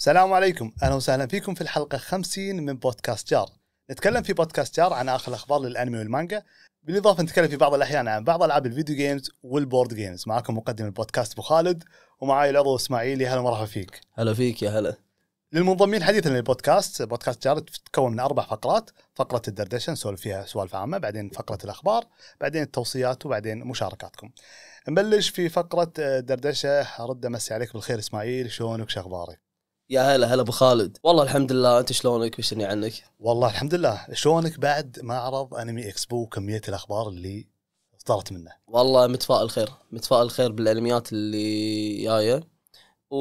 السلام عليكم اهلا وسهلا فيكم في الحلقه 50 من بودكاست جار نتكلم في بودكاست جار عن اخر الاخبار للانمي والمانجا بالاضافه نتكلم في بعض الاحيان عن بعض العاب الفيديو جيمز والبورد جيمز معكم مقدم البودكاست ابو خالد ومعاي العضو اسماعيل يا هلا ومرحبا فيك هلا فيك يا هلا للمنضمين حديثا للبودكاست بودكاست جار تتكون من اربع فقرات فقره الدردشه نسولف فيها سوالف عامه بعدين فقره الاخبار بعدين التوصيات وبعدين مشاركاتكم نبلش في فقره الدردشه رد امسي عليك بالخير اسماعيل شلونك اخبارك يا هلا هلا ابو خالد والله الحمد لله انت شلونك بشرني عنك والله الحمد لله شلونك بعد معرض انمي اكسبو وكميه الاخبار اللي صدرت منه والله متفائل خير متفائل خير بالانميات اللي جايه و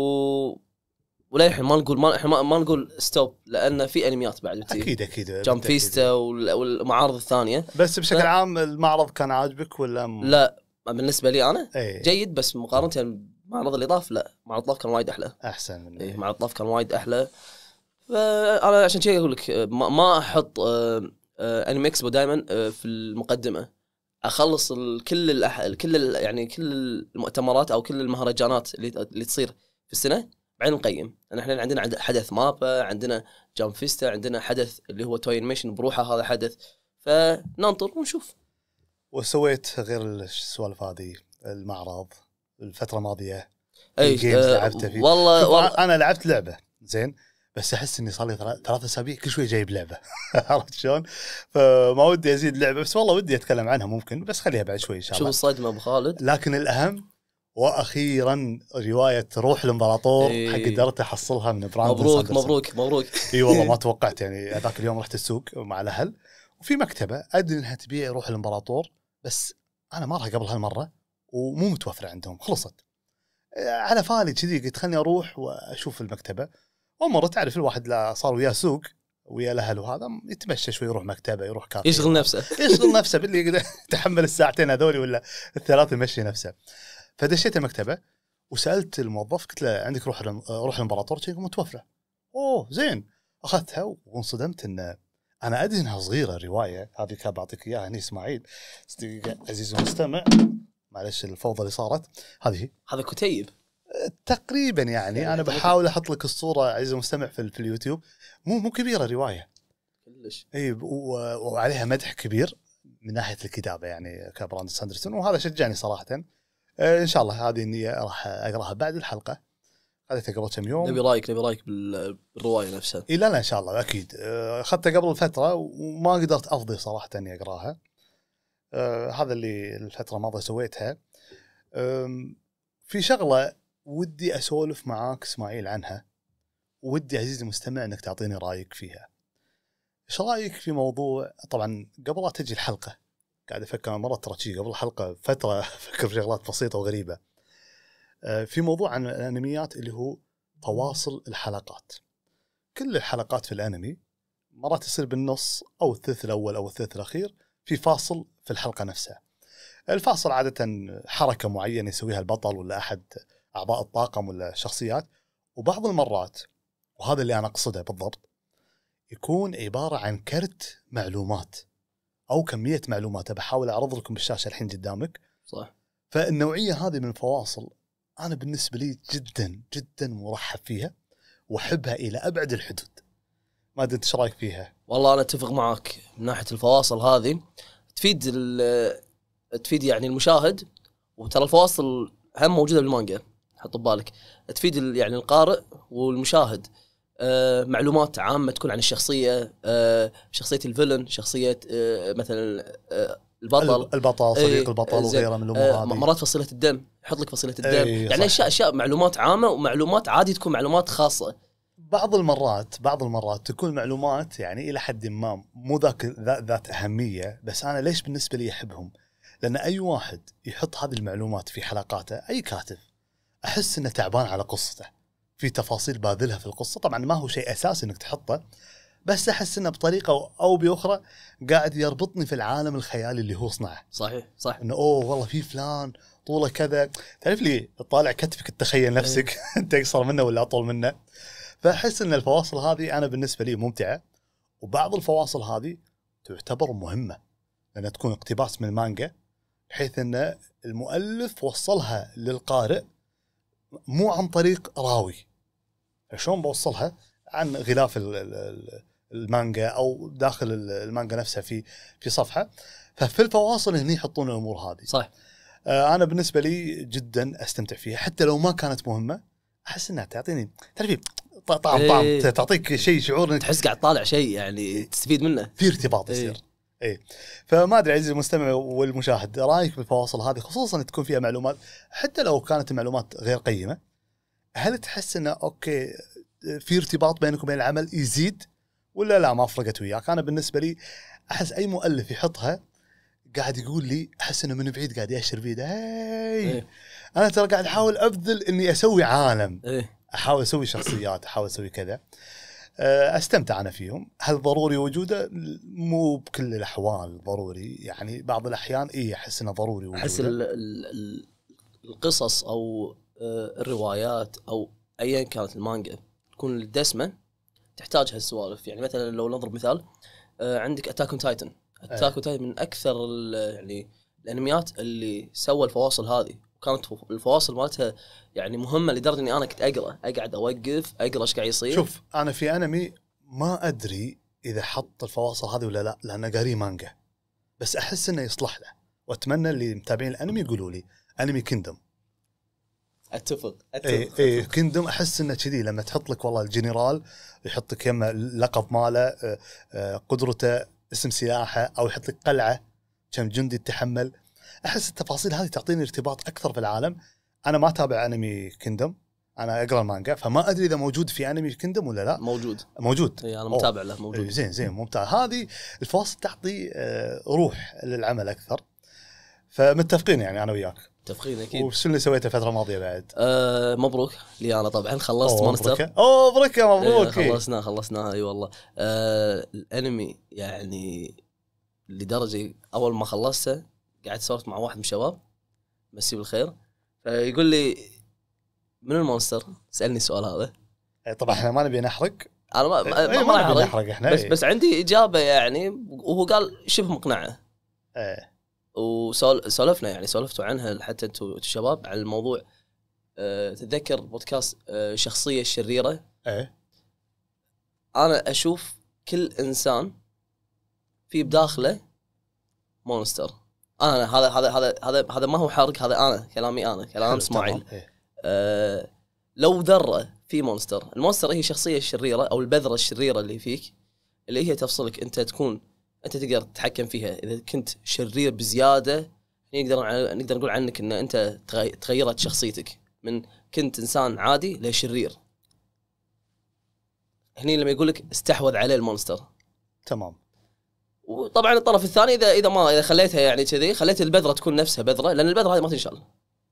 وللحين ما نقول ما ما نقول ستوب لان في انميات بعد بتي. اكيد اكيد جام فيستا والمعارض الثانيه بس بشكل ف... عام المعرض كان عاجبك ولا م... لا بالنسبه لي انا أي. جيد بس مقارنه معرض الاضاف لا معرض الاضاف كان وايد احلى احسن من إيه معرض الاضاف كان وايد احلى فانا عشان كذا اقول لك ما احط آه، آه، انمي اكسبو دائما آه، في المقدمه اخلص كل كل يعني كل المؤتمرات او كل المهرجانات اللي اللي تصير في السنه بعدين نقيم لان احنا عندنا حدث مابا عندنا جام فيستا عندنا حدث اللي هو توي ميشن بروحه هذا حدث فننطر ونشوف وسويت غير السوالف هذه المعرض الفتره الماضيه اي جيمز أه لعبته فيه والله, والله انا لعبت لعبه زين بس احس اني صار لي ثلاث اسابيع كل شوي جايب لعبه عرفت شلون؟ فما ودي ازيد لعبه بس والله ودي اتكلم عنها ممكن بس خليها بعد شوي ان شاء الله شوف الصدمه ابو خالد لكن الاهم واخيرا روايه روح الامبراطور إيه. حق قدرت احصلها من براند مبروك مبروك مبروك اي والله ما توقعت يعني هذاك اليوم رحت السوق مع الاهل وفي مكتبه ادري انها تبيع روح الامبراطور بس انا ما راح قبل هالمره ومو متوفره عندهم خلصت على فالي كذي قلت خلني اروح واشوف المكتبه ومره تعرف الواحد لا صار وياه سوق ويا الاهل وهذا يتمشى شوي يروح مكتبه يروح كافي يشغل نفسه يشغل نفسه باللي يقدر يتحمل الساعتين هذول ولا الثلاث يمشي نفسه فدشيت المكتبه وسالت الموظف قلت له عندك روح روح الامبراطور متوفره اوه زين اخذتها وانصدمت ان انا ادري انها صغيره الروايه هذه كان بعطيك اياها هني اسماعيل عزيزي المستمع معلش الفوضى اللي صارت هذه هذا كتيب تقريبا يعني انا بحاول احط لك الصوره عزيزي المستمع في, في اليوتيوب مو مو كبيره الروايه كلش اي وعليها مدح كبير من ناحيه الكتابه يعني كبراند ساندرسون وهذا شجعني صراحه آه، ان شاء الله هذه اني راح اقراها بعد الحلقه اخذتها قبل كم يوم نبي رايك نبي رايك بالروايه نفسها اي لا لا ان شاء الله اكيد آه، اخذتها قبل فتره وما قدرت افضي صراحه اني اقراها آه، هذا اللي الفتره الماضيه سويتها في شغله ودي اسولف معاك اسماعيل عنها ودي عزيزي المستمع انك تعطيني رايك فيها ايش رايك في موضوع طبعا قبل لا تجي الحلقه قاعد افكر مره ترى قبل الحلقه فتره افكر في شغلات بسيطه وغريبه أه، في موضوع عن الانميات اللي هو فواصل الحلقات كل الحلقات في الانمي مرات يصير بالنص او الثلث الاول او الثلث الاخير في فاصل في الحلقه نفسها. الفاصل عاده حركه معينه يسويها البطل ولا احد اعضاء الطاقم ولا شخصيات وبعض المرات وهذا اللي انا اقصده بالضبط يكون عباره عن كرت معلومات او كميه معلومات بحاول اعرض لكم بالشاشه الحين قدامك صح فالنوعيه هذه من الفواصل انا بالنسبه لي جدا جدا مرحب فيها واحبها الى ابعد الحدود ما ادري ايش رايك فيها والله انا اتفق معك من ناحيه الفواصل هذه تفيد تفيد يعني المشاهد وترى الفواصل هم موجوده بالمانجا حط ببالك تفيد يعني القارئ والمشاهد آه معلومات عامه تكون عن الشخصيه آه شخصيه الفيلن شخصيه آه مثلا آه البطل البطل إيه، صديق ايه البطل وغيره من الامور هذه آه، مرات فصيله الدم يحط لك فصيله الدم ايه يعني اشياء اشياء معلومات عامه ومعلومات عادي تكون معلومات خاصه بعض المرات بعض المرات تكون معلومات يعني الى حد ما مو ذاك ذات اهميه بس انا ليش بالنسبه لي احبهم؟ لان اي واحد يحط هذه المعلومات في حلقاته اي كاتب احس انه تعبان على قصته في تفاصيل باذلها في القصه طبعا ما هو شيء اساسي انك تحطه بس احس انه بطريقه او باخرى قاعد يربطني في العالم الخيالي اللي هو صنعه صحيح صح انه اوه والله في فلان طوله كذا تعرف لي طالع كتفك تتخيل إيه. نفسك انت اقصر منه ولا اطول منه فاحس ان الفواصل هذه انا بالنسبه لي ممتعه وبعض الفواصل هذه تعتبر مهمه لان تكون اقتباس من المانجا بحيث ان المؤلف وصلها للقارئ مو عن طريق راوي شلون بوصلها عن غلاف المانجا او داخل المانجا نفسها في في صفحه ففي الفواصل هنا يحطون الامور هذه صح آه، انا بالنسبه لي جدا استمتع فيها حتى لو ما كانت مهمه احس انها تعطيني تعرفي طعم طعم إيه. تعطيك شيء شعور انك تحس قاعد طالع شيء يعني إيه. تستفيد منه في ارتباط إيه. يصير إيه. اي فما ادري عزيزي المستمع والمشاهد رايك بالفواصل هذه خصوصا تكون فيها معلومات حتى لو كانت المعلومات غير قيمه هل تحس انه اوكي في ارتباط بينك وبين العمل يزيد ولا لا ما فرقت وياك انا بالنسبه لي احس اي مؤلف يحطها قاعد يقول لي احس انه من بعيد قاعد ياشر بيده ايه. انا ترى قاعد احاول ابذل اني اسوي عالم إيه. احاول اسوي شخصيات احاول اسوي كذا آه، استمتع انا فيهم هل ضروري وجوده مو بكل الاحوال ضروري يعني بعض الاحيان اي احس انه ضروري وجوده احس القصص او آه، الروايات او ايا كانت المانجا تكون الدسمه تحتاج هالسوالف يعني مثلا لو نضرب مثال آه، عندك اتاك اون تايتن اتاك اون تايتن من اكثر يعني الانميات اللي سوى الفواصل هذه كانت الفواصل مالتها يعني مهمه لدرجه اني انا كنت اقرا اقعد اوقف اقرا ايش قاعد يصير شوف انا في انمي ما ادري اذا حط الفواصل هذه ولا لا لان قاري مانجا بس احس انه يصلح له واتمنى اللي متابعين الانمي يقولوا لي انمي كيندوم اتفق اتفق اي اي كيندوم احس انه كذي لما تحط لك والله الجنرال يحط لك يمه اللقب ماله آه، آه، قدرته اسم سلاحه او يحط لك قلعه كم جندي تحمل احس التفاصيل هذه تعطيني ارتباط اكثر بالعالم انا ما اتابع انمي كندم انا اقرا المانجا فما ادري اذا موجود في انمي كندم ولا لا موجود موجود اي انا متابع له موجود زين زين ممتاز هذه الفواصل تعطي آه، روح للعمل اكثر فمتفقين يعني انا وياك متفقين اكيد وش اللي سويته الفتره الماضيه بعد؟ آه مبروك لي انا طبعا خلصت أوه مونستر اوه مبروك يا مبروك إيه خلصناه خلصناه اي والله آه الانمي يعني لدرجه اول ما خلصته قعدت صورت مع واحد من الشباب مسي بالخير فيقول لي من المونستر؟ سالني السؤال هذا إيه، طبعا احنا ما نبي نحرق انا ما ما, إيه، ما نبي نحرق احنا بس إيه. بس عندي اجابه يعني وهو قال شبه مقنعه ايه وسولفنا يعني سولفتوا عنها حتى انتم الشباب على الموضوع أه تتذكر بودكاست أه شخصيه الشريره ايه انا اشوف كل انسان في بداخله مونستر انا هذا هذا هذا هذا هذا ما هو حرق هذا انا كلامي انا كلام اسماعيل إيه. آه، لو ذره في مونستر المونستر هي الشخصيه الشريره او البذره الشريره اللي فيك اللي هي تفصلك انت تكون انت تقدر تتحكم فيها اذا كنت شرير بزياده نقدر نقدر نقول عنك ان انت تغيرت شخصيتك من كنت انسان عادي لشرير هني لما يقول لك استحوذ عليه المونستر تمام وطبعا الطرف الثاني اذا اذا ما اذا خليتها يعني كذي خليت البذره تكون نفسها بذره لان البذره هذه ما تنشال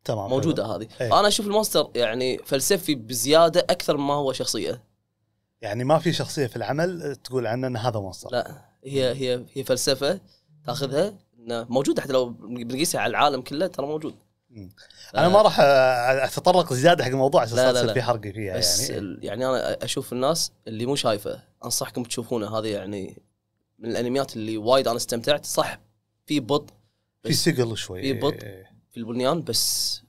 تمام موجوده هذه ايه. انا اشوف المونستر يعني فلسفي بزياده اكثر ما هو شخصيه يعني ما في شخصيه في العمل تقول عنه ان هذا مونستر لا هي هي هي فلسفه تاخذها موجوده حتى لو بنقيسها على العالم كله ترى موجود ف... انا ما راح اتطرق زياده حق الموضوع عشان تصير في حرق فيها بس يعني يعني انا اشوف الناس اللي مو شايفه انصحكم تشوفونه هذا يعني من الانميات اللي وايد انا استمتعت صح في بطء في ثقل شوي في بطء إيه، إيه. في البنيان بس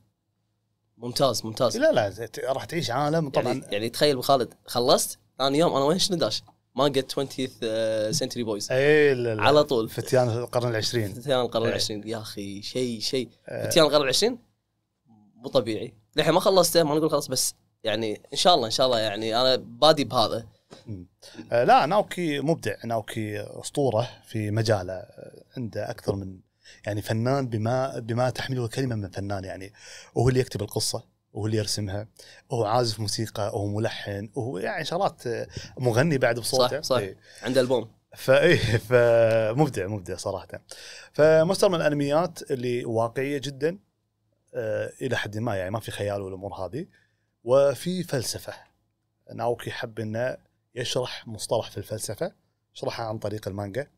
ممتاز ممتاز لا لا راح تعيش عالم يعني طبعا يعني, يعني تخيل خالد خلصت ثاني يوم انا وين شنو داش؟ مانجا 20 سنتري بويز اي على طول فتيان القرن العشرين فتيان القرن إيه. العشرين يا اخي شيء شيء فتيان القرن العشرين مو طبيعي للحين ما خلصته ما نقول خلص بس يعني ان شاء الله ان شاء الله يعني انا بادي بهذا آه، لا ناوكي مبدع ناوكي اسطوره في مجاله آه، عنده اكثر من يعني فنان بما بما تحمله الكلمه من فنان يعني وهو اللي يكتب القصه وهو اللي يرسمها وهو عازف موسيقى وهو ملحن وهو يعني شغلات آه، مغني بعد بصوته صح صح إيه. عنده البوم فايه فمبدع مبدع صراحه فمستر من الانميات اللي واقعيه جدا آه الى حد ما يعني ما في خيال والامور هذه وفي فلسفه ناوكي حب انه يشرح مصطلح في الفلسفه يشرحها عن طريق المانجا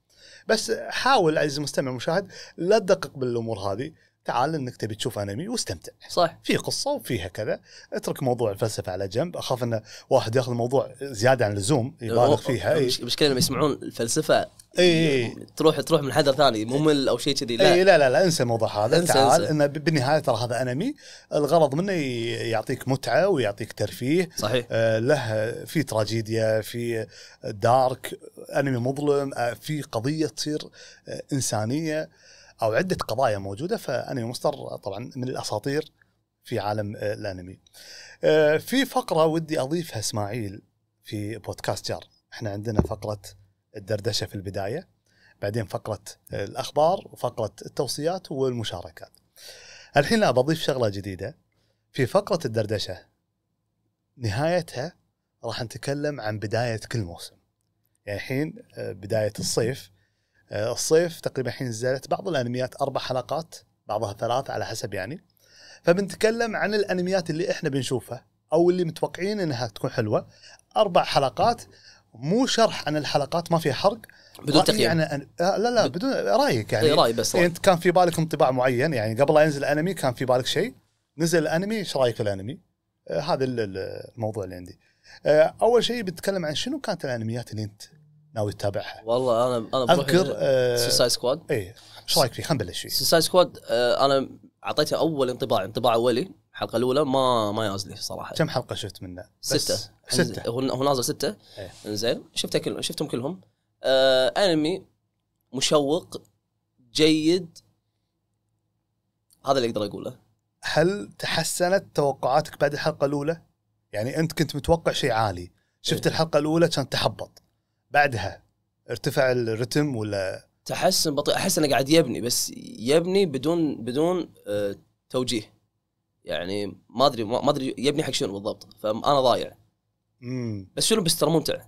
بس حاول عزيزي المستمع المشاهد لا تدقق بالامور هذه تعال انك تبي تشوف انمي واستمتع صح في قصه وفيها كذا اترك موضوع الفلسفه على جنب اخاف ان واحد ياخذ الموضوع زياده عن اللزوم يبالغ فيها المشكله لما يسمعون الفلسفه اي تروح تروح من حدث ثاني ممل او شيء كذي لا. لا لا لا انسى الموضوع هذا انسى تعال انسى. انه بالنهايه ترى هذا انمي الغرض منه يعطيك متعه ويعطيك ترفيه صحيح آه له في تراجيديا في دارك انمي مظلم آه في قضيه تصير آه انسانيه او عده قضايا موجوده فانمي مصدر طبعا من الاساطير في عالم آه، الانمي. آه، في فقره ودي اضيفها اسماعيل في بودكاست جار، احنا عندنا فقره الدردشه في البدايه، بعدين فقره آه، الاخبار وفقره التوصيات والمشاركات. الحين لا بضيف شغله جديده في فقره الدردشه نهايتها راح نتكلم عن بدايه كل موسم. يعني الحين بدايه الصيف آه، الصيف تقريبا الحين نزلت بعض الانميات اربع حلقات بعضها ثلاث على حسب يعني فبنتكلم عن الانميات اللي احنا بنشوفها او اللي متوقعين انها تكون حلوه اربع حلقات مو شرح عن الحلقات ما فيها حرق بدون تقييم يعني أن... آه، لا لا بدون رايك يعني إيه، راي بس انت كان في بالك انطباع معين يعني قبل لا ينزل الانمي كان في بالك شيء نزل الانمي ايش رايك في الانمي؟ آه هذا الموضوع اللي عندي آه اول شيء بنتكلم عن شنو كانت الانميات اللي انت ناوي تتابعها والله انا انا اذكر سوسايد سكواد اي ايش رايك فيه خلينا نبلش فيه سوسايد آه، سكواد انا اعطيته اول انطباع انطباع اولي الحلقه الاولى ما ما يازلي صراحه كم حلقه شفت منه؟ سته سته هو نازل سته إيه. زين شفته كل شفتهم كلهم آه انمي مشوق جيد هذا اللي اقدر اقوله هل تحسنت توقعاتك بعد الحلقه الاولى؟ يعني انت كنت متوقع شيء عالي شفت إيه. الحلقه الاولى كان تحبط بعدها ارتفع الرتم ولا تحسن بطيء احس انه قاعد يبني بس يبني بدون بدون اه توجيه يعني ما ادري ما ادري يبني حق شنو بالضبط فانا ضايع مم. بس شنو بس ترى ممتع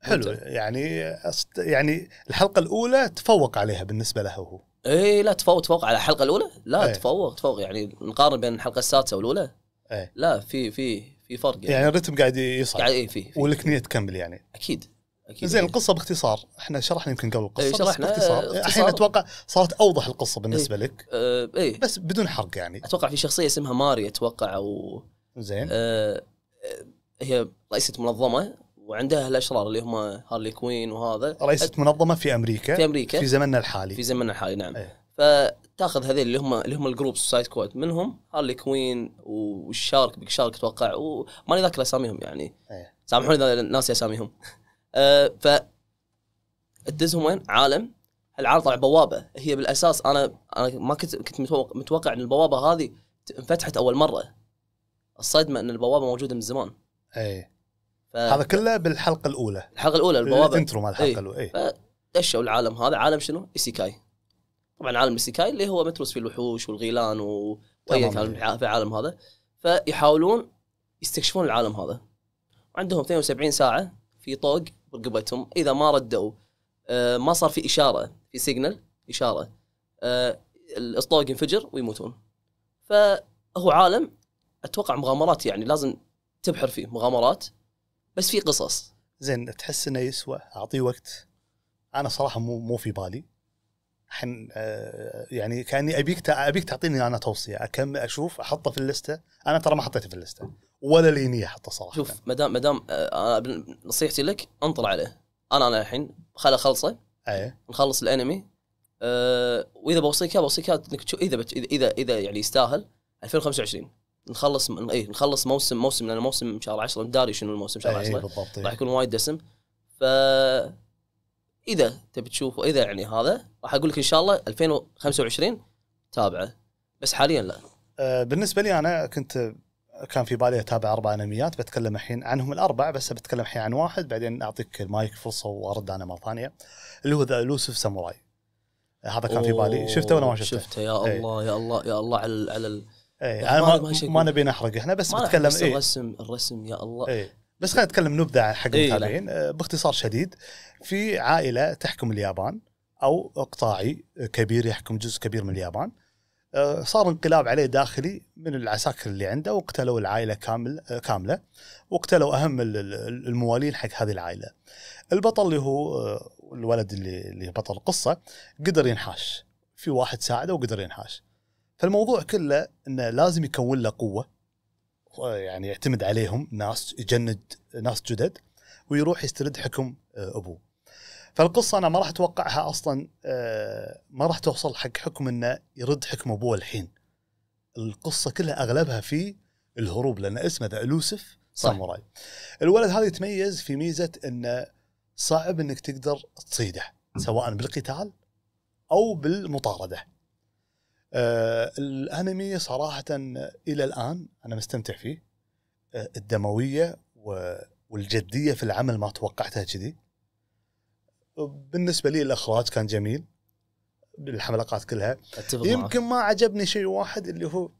حلو يعني أصد... يعني الحلقه الاولى تفوق عليها بالنسبه له هو اي لا تفوق تفوق على الحلقه الاولى لا ايه. تفوق تفوق يعني نقارن بين الحلقه السادسه والاولى ايه. لا في في في فرق يعني, يعني الرتم قاعد يصعد قاعد اي في والكنيه تكمل يعني اكيد اكيد زين القصه باختصار احنا شرحنا يمكن قبل القصه ايه بس شرحنا باختصار إيه، الحين اتوقع صارت اوضح القصه إيه. بالنسبه ايه لك اه ايه بس بدون حرق يعني اتوقع في شخصيه اسمها ماري اتوقع او زين آه،, اه هي رئيسه منظمه وعندها الاشرار اللي هم هارلي كوين وهذا رئيسه منظمه في امريكا في امريكا في زمننا الحالي في زمننا الحالي نعم ايه فتاخذ هذين اللي هم اللي هم الجروب سايد كوت منهم هارلي كوين والشارك بيك شارك اتوقع وماني ذاكر اساميهم يعني ايه سامحوني اذا ناسي اساميهم آه، ف تدزهم وين؟ عالم العالم طلع بوابه هي بالاساس انا انا ما كنت كنت متوقع, متوقع ان البوابه هذه انفتحت اول مره الصدمه ان البوابه موجوده من زمان اي ف... هذا كله بالحلقه الاولى الحلقه الاولى البوابه الانترو مال الحلقه إيه. الاولى اي فدشوا العالم هذا عالم شنو؟ ايسيكاي طبعا عالم ايسيكاي اللي هو متروس في الوحوش والغيلان و... واي كان في العالم هذا فيحاولون يستكشفون العالم هذا عندهم 72 ساعه في طوق رقبتهم اذا ما ردوا آه، ما صار في اشاره في سيجنال اشاره آه، الاسطوق ينفجر ويموتون فهو عالم اتوقع مغامرات يعني لازم تبحر فيه مغامرات بس في قصص زين تحس انه يسوى اعطيه وقت انا صراحه مو مو في بالي الحين آه، يعني كاني ابيك ابيك تعطيني انا توصيه اكمل اشوف احطه في اللسته انا ترى ما حطيته في اللسته ولا لينيه حتى صراحه شوف ما دام ما دام آه، نصيحتي لك انطر عليه انا انا الحين خل اخلصه ايه نخلص الانمي أه واذا بوصيك بوصيك انك تشوف اذا اذا اذا يعني يستاهل 2025 نخلص م... اي نخلص موسم موسم لان موسم شهر 10 داري شنو الموسم شهر إيه، 10 إيه. راح يكون وايد دسم ف اذا تبي تشوفه اذا يعني هذا راح اقول لك ان شاء الله 2025 تابعه بس حاليا لا آه، بالنسبه لي انا كنت كان في بالي اتابع اربع انميات بتكلم الحين عنهم الاربع بس بتكلم الحين عن واحد بعدين اعطيك المايك فرصه وارد انا مره ثانيه اللي هو ذا الوسف ساموراي هذا كان في بالي شفته ولا ما شفته؟ شفته يا إيه. الله يا الله يا الله على على ايه انا ما, ما نبي نحرق احنا بس بتكلم بس ايه. الرسم الرسم يا الله ايه. بس خلينا نتكلم نبذه حق إيه، المتابعين ايه باختصار شديد في عائله تحكم اليابان او اقطاعي كبير يحكم جزء كبير من اليابان آه، صار انقلاب عليه داخلي من العساكر اللي عنده وقتلوا العائله كامل آه، كامله وقتلوا اهم الموالين حق هذه العائله. البطل اللي هو آه، الولد اللي اللي بطل القصه قدر ينحاش في واحد ساعده وقدر ينحاش. فالموضوع كله انه لازم يكون له قوه يعني يعتمد عليهم ناس يجند ناس جدد ويروح يسترد حكم ابوه. فالقصه انا ما راح اتوقعها اصلا آه، ما راح توصل حق حكم انه يرد حكم ابوه الحين القصه كلها اغلبها في الهروب لان اسمه ذا الوسف ساموراي الولد هذا يتميز في ميزه انه صعب انك تقدر تصيده سواء بالقتال او بالمطارده آه، الانمي صراحه الى الان انا مستمتع فيه آه، الدمويه والجديه في العمل ما توقعتها كذي بالنسبه لي الاخراج كان جميل بالحلقات كلها أتفق يمكن ما عجبني شيء واحد اللي هو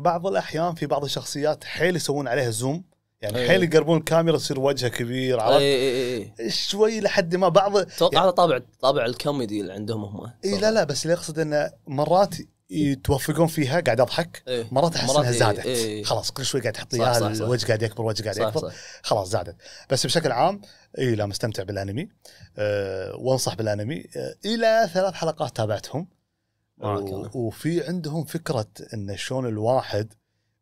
بعض الاحيان في بعض الشخصيات حيل يسوون عليها زوم يعني أيه. حيل يقربون الكاميرا يصير وجهه كبير عرفت؟ اي اي اي إيه. شوي لحد ما بعض يعني هذا يعني طابع طابع الكوميدي اللي عندهم هم اي لا لا بس اللي اقصد انه مرات يتوفقون فيها قاعد اضحك إيه. مرات احس انها إيه، زادت إيه. إيه. خلاص كل شوي قاعد تحط اياها الوجه قاعد يكبر وجه قاعد يكبر صح صح. خلاص زادت بس بشكل عام اي لا مستمتع بالانمي أه وانصح بالانمي أه الى ثلاث حلقات تابعتهم و... وفي عندهم فكره ان شلون الواحد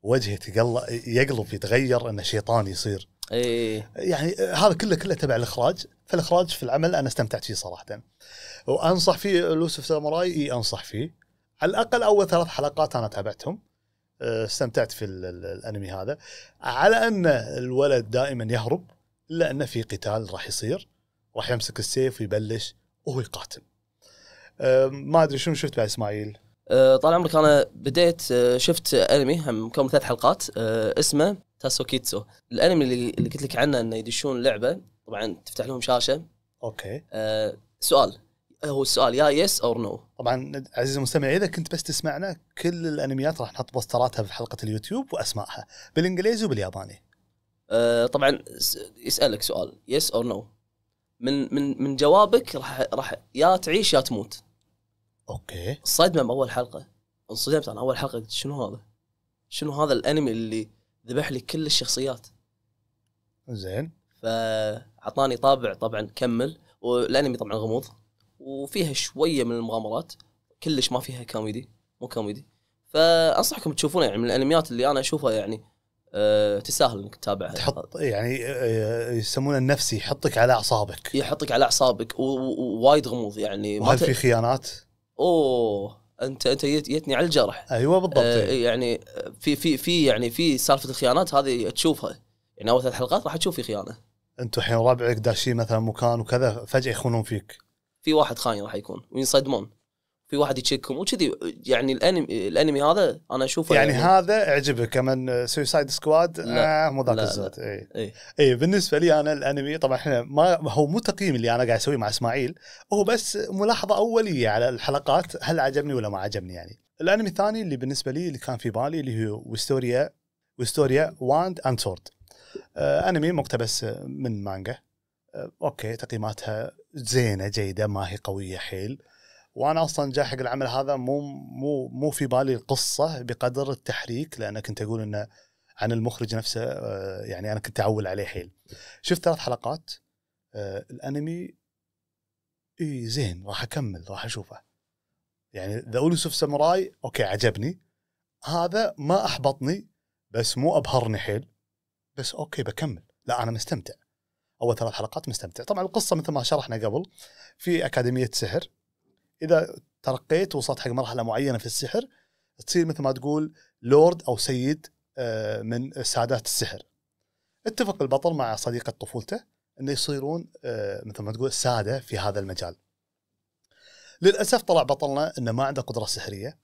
وجهه يقل... يقلب يتغير انه شيطان يصير اي يعني آه، هذا كله كله تبع الاخراج فالاخراج في العمل انا استمتعت فيه صراحه وانصح فيه لوسف ساموراي اي انصح فيه على الاقل اول ثلاث حلقات انا تابعتهم آه، استمتعت في الانمي هذا على ان الولد دائما يهرب الا انه في قتال راح يصير راح يمسك السيف ويبلش وهو يقاتل. ما ادري شنو شفت بعد اسماعيل؟ أه، طال عمرك انا بديت أه، شفت انمي مكون من ثلاث حلقات أه، اسمه تاسوكيتسو الانمي اللي قلت لك عنه انه يدشون لعبه طبعا تفتح لهم شاشه اوكي أه سؤال هو السؤال يا يس اور نو طبعا عزيزي المستمع اذا كنت بس تسمعنا كل الانميات راح نحط بوستراتها في حلقه اليوتيوب واسمائها بالانجليزي وبالياباني آه، طبعا يسالك سؤال يس اور نو من من من جوابك راح راح يا تعيش يا تموت اوكي صدمه باول حلقه انصدمت انا اول حلقه قلت شنو هذا؟ شنو هذا الانمي اللي ذبح لي كل الشخصيات زين فاعطاني طابع طبعا كمل والانمي طبعا غموض وفيها شويه من المغامرات كلش ما فيها كوميدي مو كوميدي فانصحكم تشوفونه يعني من الانميات اللي انا اشوفها يعني آه، تستاهل انك تتابعها تحط يعني آه، يسمونه النفسي يحطك على اعصابك يحطك على اعصابك ووايد غموض يعني وهل في خيانات؟ اوه انت انت جيتني على الجرح ايوه بالضبط آه يعني في في في يعني في سالفه الخيانات هذه تشوفها يعني اول ثلاث حلقات راح تشوف في خيانه انتم الحين ربعك داشين مثلا مكان وكذا فجاه يخونون فيك في واحد خاين راح يكون وينصدمون في واحد يتشيكهم وكذي يعني الانمي الانمي هذا انا اشوفه يعني, يعني هذا اعجبك كمان سويسايد سكواد آه مو ذاك الزود اي اي إيه، بالنسبه لي انا الانمي طبعا احنا ما هو مو تقييم اللي انا قاعد اسويه مع اسماعيل هو بس ملاحظه اوليه على الحلقات هل عجبني ولا ما عجبني يعني الانمي الثاني اللي بالنسبه لي اللي كان في بالي اللي هو وستوريا وستوريا واند اند سورد آه انمي مقتبس من مانجا آه اوكي تقييماتها زينه جيده ما هي قويه حيل وانا اصلا جاي حق العمل هذا مو مو مو في بالي القصه بقدر التحريك لان كنت اقول انه عن المخرج نفسه آه، يعني انا كنت اعول عليه حيل. شفت ثلاث حلقات آه، الانمي اي زين راح اكمل راح اشوفه. يعني ذا اوليس اوف ساموراي اوكي عجبني هذا ما احبطني بس مو ابهرني حيل بس اوكي بكمل لا انا مستمتع. اول ثلاث حلقات مستمتع، طبعا القصه مثل ما شرحنا قبل في اكاديميه سحر اذا ترقيت وصلت حق مرحله معينه في السحر تصير مثل ما تقول لورد او سيد آه، من سادات السحر اتفق البطل مع صديقه طفولته انه يصيرون آه، مثل ما تقول ساده في هذا المجال للاسف طلع بطلنا انه ما عنده قدره سحريه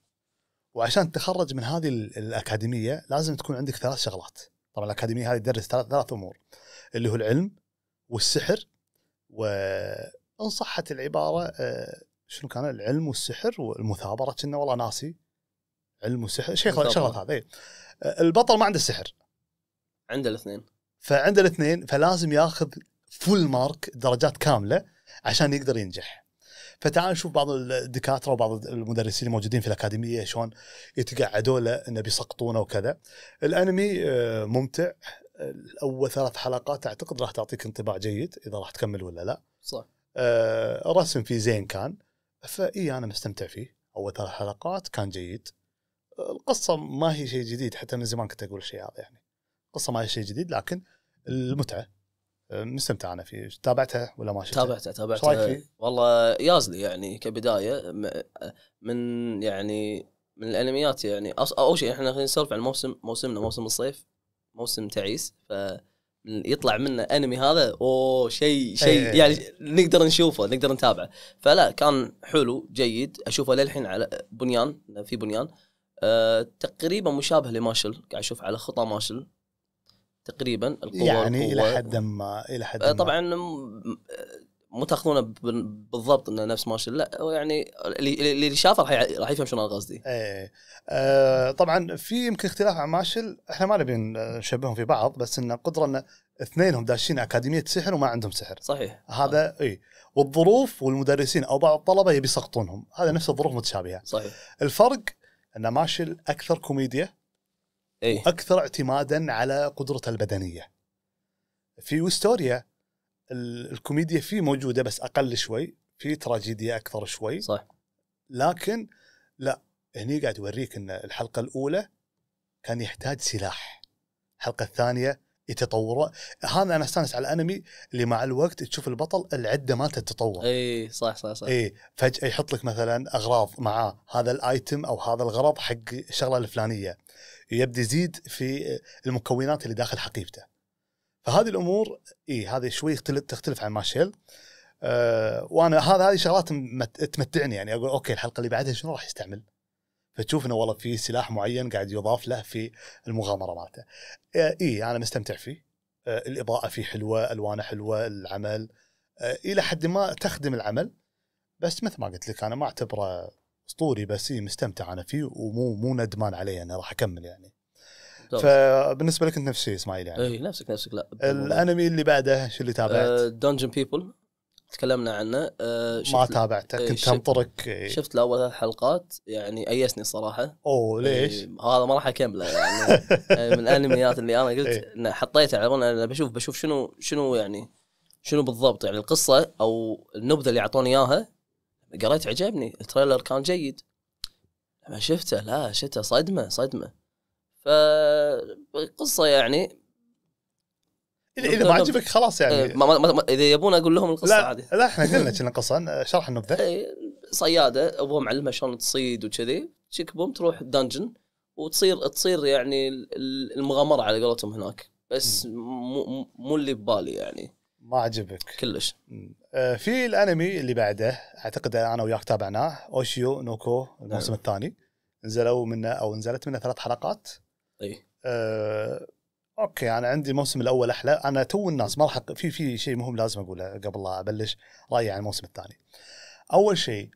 وعشان تخرج من هذه الاكاديميه لازم تكون عندك ثلاث شغلات طبعا الاكاديميه هذه تدرس ثلاث ثلاث امور اللي هو العلم والسحر وان صحت العباره آه، شنو كان العلم والسحر والمثابره كنا والله ناسي علم وسحر شيء شغلات هذا آه، البطل ما عنده سحر عنده الاثنين فعنده الاثنين فلازم ياخذ فول مارك درجات كامله عشان يقدر ينجح فتعال نشوف بعض الدكاتره وبعض المدرسين الموجودين في الاكاديميه شلون يتقعدوا له انه بيسقطونه وكذا الانمي آه، ممتع اول ثلاث حلقات اعتقد راح تعطيك انطباع جيد اذا راح تكمل ولا لا صح الرسم آه، فيه زين كان فاي انا مستمتع فيه اول ثلاث حلقات كان جيد القصه ما هي شيء جديد حتى من زمان كنت اقول الشيء هذا يعني القصه ما هي شيء جديد لكن المتعه مستمتع انا فيه تابعتها ولا ما شفتها؟ تابعتها تابعتها والله يازلي يعني كبدايه من يعني من الانميات يعني اول شيء احنا خلينا نسولف عن موسم موسمنا موسم الصيف موسم تعيس ف يطلع منه انمي هذا اوه شيء إيه. شيء أيه يعني نقدر نشوفه نقدر نتابعه فلا كان حلو جيد اشوفه للحين على بنيان في بنيان أه تقريبا مشابه لماشل قاعد اشوف على خطى ماشل تقريبا القوه يعني القوة الى حد ما الى حد آه، ما طبعا مو تاخذونه بالضبط انه نفس مارشل لا يعني اللي اللي شافه راح راح يفهم شنو انا قصدي. ايه آه طبعا في يمكن اختلاف عن مارشل احنا ما نبي نشبههم في بعض بس ان قدره ان اثنينهم داشين اكاديميه سحر وما عندهم سحر. صحيح. هذا اي والظروف والمدرسين او بعض الطلبه يبي يسقطونهم، هذا نفس الظروف متشابهه. صحيح. الفرق ان مارشل اكثر كوميديا ايه واكثر اعتمادا على قدرته البدنيه. في وستوريا الكوميديا فيه موجوده بس اقل شوي في تراجيديا اكثر شوي صح لكن لا هني قاعد يوريك ان الحلقه الاولى كان يحتاج سلاح الحلقه الثانيه يتطورون هذا انا استانس على الانمي اللي مع الوقت تشوف البطل العده مالته تتطور اي صح صح صح اي فجاه يحط لك مثلا اغراض معاه هذا الايتم او هذا الغرض حق الشغله الفلانيه يبدا يزيد في المكونات اللي داخل حقيبته فهذه الامور اي هذه شوي تختلف عن ماشيل أه وانا هذا هذه شغلات تمتعني يعني اقول اوكي الحلقه اللي بعدها شنو راح يستعمل؟ فتشوف انه والله في سلاح معين قاعد يضاف له في المغامره مالته. آه، اي انا مستمتع فيه أه الاضاءه فيه حلوه، الوانه حلوه، العمل أه الى حد ما تخدم العمل بس مثل ما قلت لك انا ما اعتبره اسطوري بس مستمتع انا فيه ومو مو ندمان عليه انا راح اكمل يعني. فبالنسبه لك انت نفس الشيء اسماعيل يعني اي نفسك نفسك لا الانمي اللي بعده شو اللي تابعت؟ دنجن آه، بيبل تكلمنا عنه آه، ما تابعته إيه، كنت شفت انطرك إيه. شفت لاول ثلاث حلقات يعني ايسني الصراحه اوه ليش؟ إيه هذا ما راح اكمله يعني إيه، من الانميات اللي انا قلت إيه. حطيته على انا بشوف بشوف شنو شنو يعني شنو بالضبط يعني القصه او النبذه اللي اعطوني اياها قريت عجبني التريلر كان جيد لما شفته لا شفته صدمه صدمه فقصه يعني اذا ما عجبك خلاص يعني إيه، ما ما ما اذا يبون اقول لهم القصه لا عادي لا احنا قلنا كنا قصه شرح النبذه إيه، صياده ابوها معلمها شلون تصيد وكذي تشيك بوم تروح الدنجن وتصير تصير يعني المغامره على قولتهم هناك بس مو مو اللي ببالي يعني ما عجبك كلش آه، في الانمي اللي بعده اعتقد انا وياك تابعناه اوشيو نوكو الموسم نعم. الثاني نزلوا منه او نزلت منه ثلاث حلقات اي آه اوكي انا عندي الموسم الاول احلى انا تو الناس ما راح في في شيء مهم لازم اقوله قبل لا ابلش رايي عن الموسم الثاني اول شيء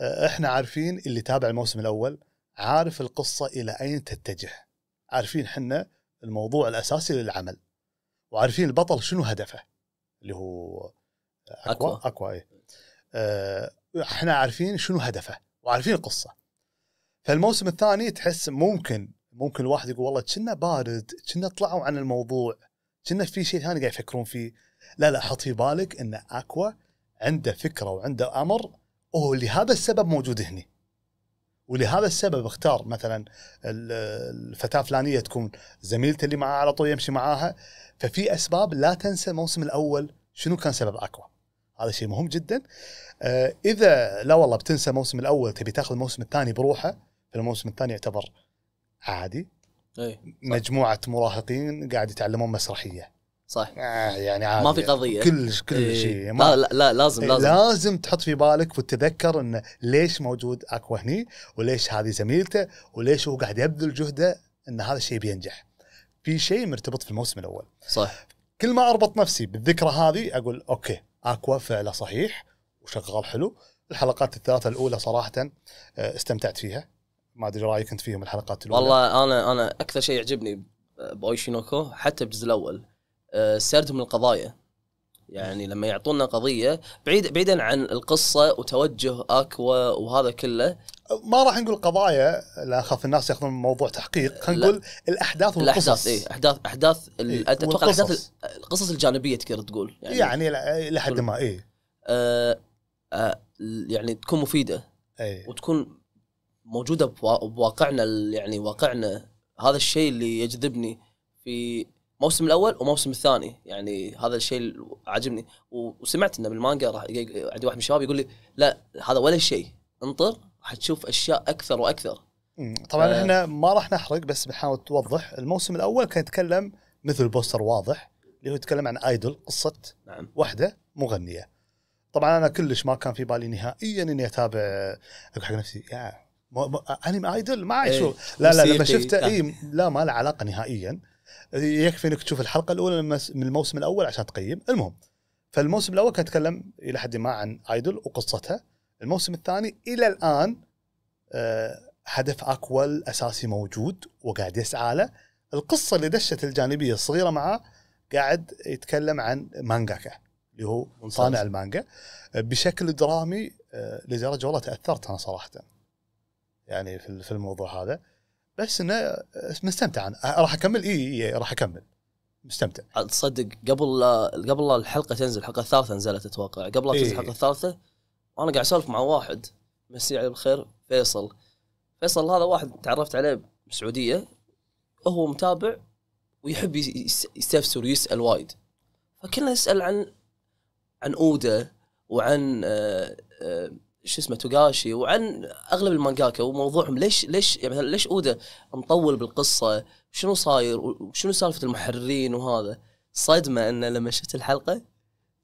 آه، احنا عارفين اللي تابع الموسم الاول عارف القصه الى اين تتجه عارفين حنا الموضوع الاساسي للعمل وعارفين البطل شنو هدفه اللي هو آه، اكوا اكوا, ايه اه احنا عارفين شنو هدفه وعارفين القصه فالموسم الثاني تحس ممكن ممكن الواحد يقول والله كنا بارد كنا طلعوا عن الموضوع كنا في شيء ثاني قاعد يفكرون فيه لا لا حط في بالك ان اكوا عنده فكره وعنده امر وهو لهذا السبب موجود هنا ولهذا السبب اختار مثلا الفتاه فلانيه تكون زميلته اللي معاه على طول يمشي معاها ففي اسباب لا تنسى الموسم الاول شنو كان سبب اكوا هذا شيء مهم جدا آه، اذا لا والله بتنسى الموسم الاول تبي تاخذ الموسم الثاني بروحه فالموسم الثاني يعتبر عادي ايه مجموعه مراهقين قاعد يتعلمون مسرحيه صح آه يعني عادي ما في قضيه كلش كلش شيء إيه. ما... لا, لا لازم إيه، لازم لازم تحط في بالك وتتذكر انه ليش موجود اكو هني وليش هذه زميلته وليش هو قاعد يبذل جهده ان هذا الشيء بينجح في شيء مرتبط في الموسم الاول صح كل ما اربط نفسي بالذكرى هذه اقول اوكي اكوا فعله صحيح وشغال حلو الحلقات الثلاثه الاولى صراحه آه، استمتعت فيها ما ادري رايك انت فيهم الحلقات الاولى والله انا انا اكثر شيء يعجبني باويشينوكو حتى بالجزء الاول آه، سردهم القضايا يعني لما يعطونا قضيه بعيد بعيدا عن القصه وتوجه اكوا وهذا كله ما راح نقول قضايا لا اخاف الناس ياخذون موضوع تحقيق خلينا نقول الاحداث والقصص الاحداث اي احداث احداث إيه؟ اتوقع الاحداث القصص الجانبيه تقدر تقول يعني يعني لحد ما اي آه آه يعني تكون مفيده أي. وتكون موجوده بواقعنا يعني واقعنا هذا الشيء اللي يجذبني في الموسم الاول وموسم الثاني يعني هذا الشيء اللي عاجبني وسمعت انه بالمانجا راح عندي واحد من الشباب يقول لي لا هذا ولا شيء انطر راح تشوف اشياء اكثر واكثر طبعا ف... احنا ما راح نحرق بس بنحاول توضح الموسم الاول كان يتكلم مثل بوستر واضح اللي هو يتكلم عن ايدول قصه نعم. واحده مغنيه طبعا انا كلش ما كان في بالي نهائيا اني اتابع اقول حق نفسي يا انمي ايدول ما شو إيه. لا لا لما شفته آه. اي لا ما له علاقه نهائيا يكفي انك تشوف الحلقه الاولى من الموسم الاول عشان تقيم المهم فالموسم الاول كان يتكلم الى حد ما عن ايدول وقصتها الموسم الثاني الى الان آه، هدف اقوى الاساسي موجود وقاعد يسعى له القصه اللي دشت الجانبيه الصغيره معاه قاعد يتكلم عن مانجاكا اللي هو صانع المانجا بشكل درامي آه، لدرجه والله تاثرت انا صراحه يعني في في الموضوع هذا بس انه آه، مستمتع انا راح اكمل اي اي, راح اكمل مستمتع تصدق قبل قبل الحلقه تنزل الحلقه الثالثه نزلت اتوقع قبل إيه. تنزل الحلقه الثالثه وانا قاعد اسولف مع واحد مسي عليه بالخير فيصل فيصل هذا واحد تعرفت عليه بالسعوديه هو متابع ويحب يستفسر ويسال وايد فكنا نسال عن عن اودا وعن آآ آه، آآ آه، شو اسمه توغاشي وعن اغلب المانجاكا وموضوعهم ليش ليش يعني مثلا ليش اودا مطول بالقصه شنو صاير وشنو سالفه المحررين وهذا صدمه انه لما شفت الحلقه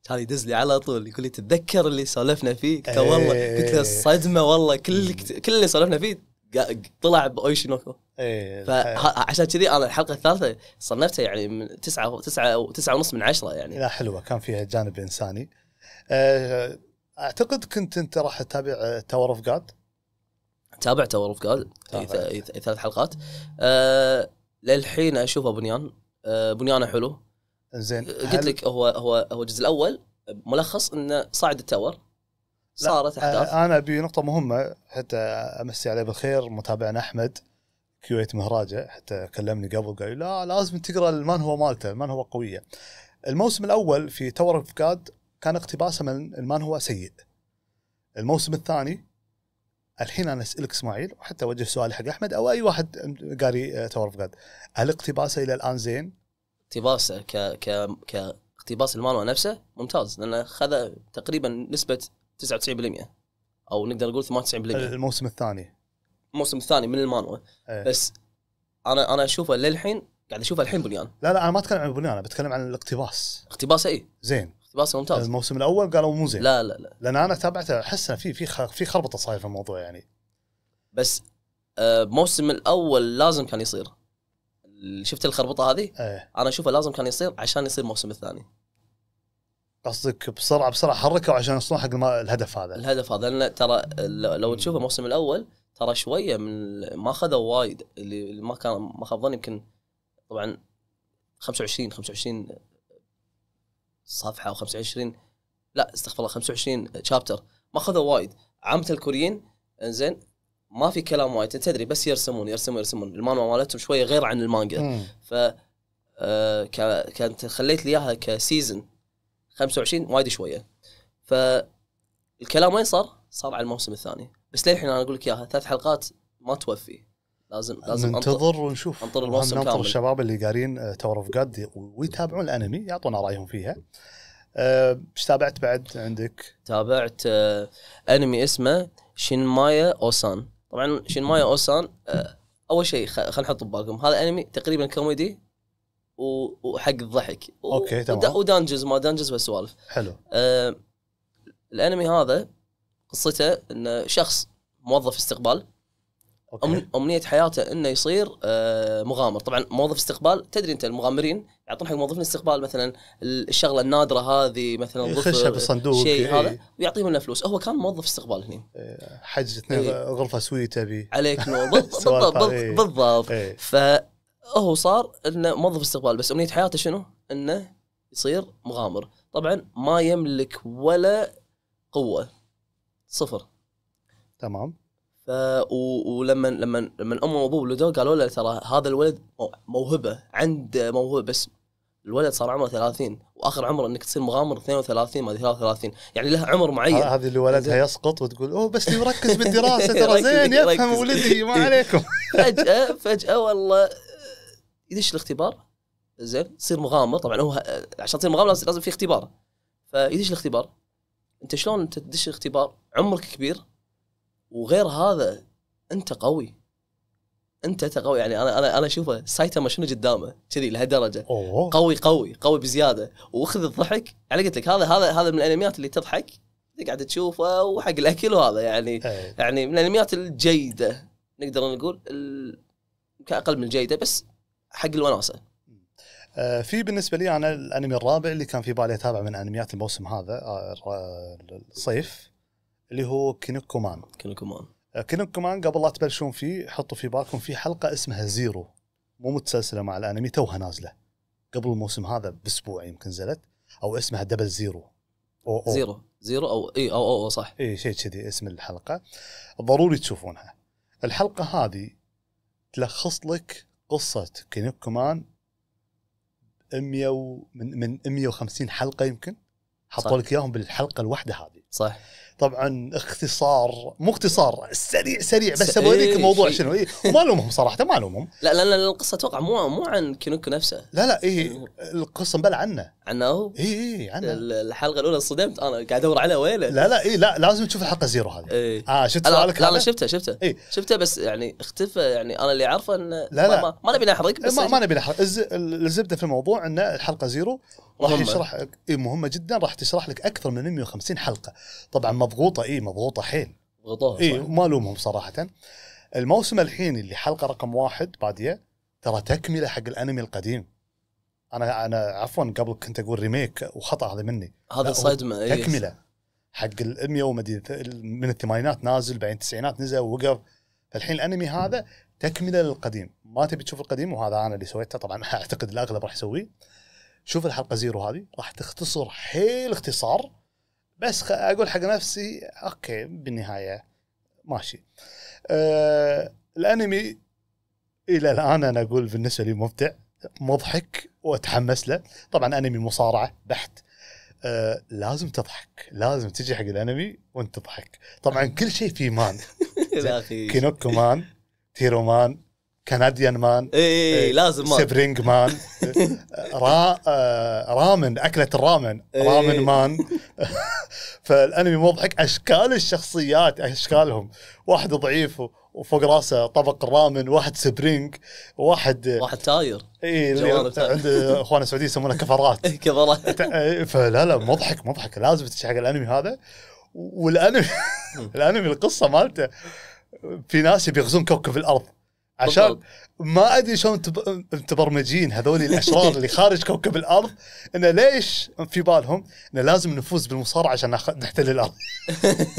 كان يدز لي على طول يقول لي تتذكر اللي سولفنا فيه قلت إيه. والله قلت له الصدمه والله كل إيه. كل اللي سولفنا فيه طلع باويشينوكو ايه عشان كذي انا الحلقه الثالثه صنفتها يعني من تسعة تسعة تسعة ونص من عشرة يعني لا حلوه كان فيها جانب انساني أه اعتقد كنت انت راح تتابع تاور اوف جاد تابع تاور اوف جاد ثلاث حلقات أه للحين اشوفه بنيان أه بنيانه حلو زين آه، قلت لك هو هو هو الجزء الاول ملخص انه صعد التاور صارت آه، احداث انا ابي نقطه مهمه حتى امسي عليه بالخير متابعنا احمد كويت مهراجه حتى كلمني قبل قال لا لازم تقرا المان هو مالته المان هو قويه الموسم الاول في تاور اوف جاد كان اقتباسه من المان هو سيء الموسم الثاني الحين انا اسالك اسماعيل وحتى اوجه سؤالي حق احمد او اي واحد قاري آه، تاور اوف هل اقتباسه الى الان زين؟ اقتباسه ك ك ك اقتباس المانوا نفسه ممتاز لانه خذ تقريبا نسبه 99% او نقدر نقول 98% الموسم الثاني الموسم الثاني من المانوا ايه. بس انا انا اشوفه للحين قاعد اشوفه الحين بنيان لا لا انا ما اتكلم عن بنيان انا بتكلم عن الاقتباس اقتباسه اي زين اقتباس ممتاز آه، الموسم الاول قالوا مو زين لا لا لا لان انا تابعته احس في في في خربطه صايره في الموضوع يعني بس الموسم آه، الاول لازم كان يصير شفت الخربطه هذه؟ ايه. انا اشوفه لازم كان يصير عشان يصير الموسم الثاني قصدك بسرعه بسرعه حركوا عشان يوصلون حق الهدف هذا الهدف هذا لان ترى لو تشوف الموسم الاول ترى شويه من ما اخذوا وايد اللي ما كان ما خاب ظني يمكن طبعا 25 25 صفحه او 25 لا استغفر الله 25 شابتر ما خذوا وايد عامه الكوريين انزين ما في كلام وايد تدري بس يرسمون يرسمون يرسمون المانوا مالتهم شويه غير عن المانجا ف آه، كانت خليت لي اياها كسيزن 25 وايد شويه ف الكلام وين صار؟ صار على الموسم الثاني بس للحين انا اقول لك اياها ثلاث حلقات ما توفي لازم لازم ننتظر ونشوف انطر الموسم ننطر ننتظر الشباب اللي قارين تاور اوف جاد ويتابعون الانمي يعطونا رايهم فيها آه، ايش تابعت بعد عندك؟ تابعت آه انمي اسمه شينمايا اوسان طبعا شينمايا اوسان آه اول شيء خلينا نحط ببالكم هذا انمي تقريبا كوميدي وحق الضحك اوكي تمام ودانجز ما دانجز والسوالف حلو آه الانمي هذا قصته انه شخص موظف استقبال أوكي. امنيه حياته انه يصير آه، مغامر طبعا موظف استقبال تدري انت المغامرين يعطون حق موظفين الاستقبال مثلا الشغله النادره هذه مثلا يخشها بالصندوق شيء إيه. هذا ويعطيهم لنا فلوس هو كان موظف استقبال هنا إيه، حجز اثنين إيه. غرفه سويت ابي عليك نور إيه. بالضبط بالضبط إيه. فهو صار انه موظف استقبال بس امنيه حياته شنو؟ انه يصير مغامر طبعا ما يملك ولا قوه صفر تمام ف و... ولما لما لما امه وابوه ولدوه قالوا له ترى هذا الولد موهبه عنده موهبه بس الولد صار عمره 30 واخر عمر انك تصير مغامر 32 ما ادري 33 يعني له عمر معين هذه اللي ولدها يسقط وتقول اوه بس يركز بالدراسه ترى زين يفهم ولدي ما عليكم فجاه فجاه والله يدش الاختبار زين تصير مغامر طبعا هو عشان تصير مغامر لازم في اختبار فيدش الاختبار انت شلون انت تدش الاختبار عمرك كبير وغير هذا انت قوي انت انت قوي يعني انا انا انا اشوفه سايتاما شنو قدامه كذي لهالدرجه قوي قوي قوي بزياده واخذ الضحك على يعني قلت لك هذا هذا هذا من الانميات اللي تضحك تقعد تشوفه وحق الاكل وهذا يعني أي. يعني من الانميات الجيده نقدر نقول ال... كاقل من الجيده بس حق الوناسه آه في بالنسبه لي انا الانمي الرابع اللي كان في بالي اتابعه من انميات الموسم هذا آه، الصيف اللي هو كومان كينوك كومان قبل لا تبلشون فيه حطوا في بالكم في حلقه اسمها زيرو مو متسلسله مع الانمي توها نازله قبل الموسم هذا باسبوع يمكن نزلت او اسمها دبل زيرو أو أو. زيرو زيرو او اي او او, صح اي شيء كذي اسم الحلقه ضروري تشوفونها الحلقه هذه تلخص لك قصه كومان 100 و... من من 150 حلقه يمكن حطوا لك اياهم بالحلقه الواحده هذه صح طبعا اختصار مو اختصار سريع سريع بس ابغى اوريك الموضوع إيه، شنو اي وما الومهم صراحه ما الومهم لا لان القصه اتوقع مو مو عن كينوكو نفسه لا لا اي إيه. القصه مبلى عنه عنه هو؟ اي اي إيه، عنه الحلقه الاولى صدمت انا قاعد ادور على ويله لا لا اي لا لازم تشوف الحلقه زيرو هذه إيه. اه شفت سؤالك لا انا شفته شفته إيه؟ شفته بس يعني اختفى يعني انا اللي اعرفه انه لا لا ما, نبي نحرق بس ما, ما نبي نحرق الزبده في الموضوع ان الحلقه زيرو راح يشرح إيه مهمه جدا راح تشرح لك اكثر من 150 حلقه طبعا مضغوطه اي مضغوطه حيل مضغوطه اي ما الومهم صراحه الموسم الحين اللي حلقه رقم واحد باديه ترى تكمله حق الانمي القديم انا انا عفوا قبل كنت اقول ريميك وخطا هذا مني هذا صدمه إيه. تكمله حق حق 100 ومدينه من الثمانينات نازل بعدين التسعينات نزل ووقف فالحين الانمي هذا تكمله للقديم ما تبي تشوف القديم وهذا انا اللي سويته طبعا اعتقد الاغلب راح يسويه شوف الحلقه زيرو هذه راح تختصر حيل اختصار بس خ... اقول حق نفسي اوكي بالنهايه ماشي آه الانمي الى الان انا اقول بالنسبه لي ممتع مضحك واتحمس له طبعا انمي مصارعه بحت آه لازم تضحك لازم تجي حق الانمي وانت تضحك طبعا كل شيء فيه مان كينوكو مان تيرو مان كنديان مان اي إيه لازم مان سبرينج مان را آه، رامن اكله الرامن إيه. رامن مان فالانمي مضحك اشكال الشخصيات اشكالهم واحد ضعيف وفوق راسه طبق الرامن واحد سبرينج واحد واحد تاير اي عند اخوان السعوديين يسمونه كفرات كفرات إيه، فلا لا مضحك مضحك لازم تشحق الانمي هذا والانمي الانمي القصه مالته في ناس يبي يغزون كوكب الارض عشان ما ادري شلون متبرمجين هذول الاشرار اللي خارج كوكب الارض انه ليش في بالهم انه لازم نفوز بالمصارعه عشان نحتل الارض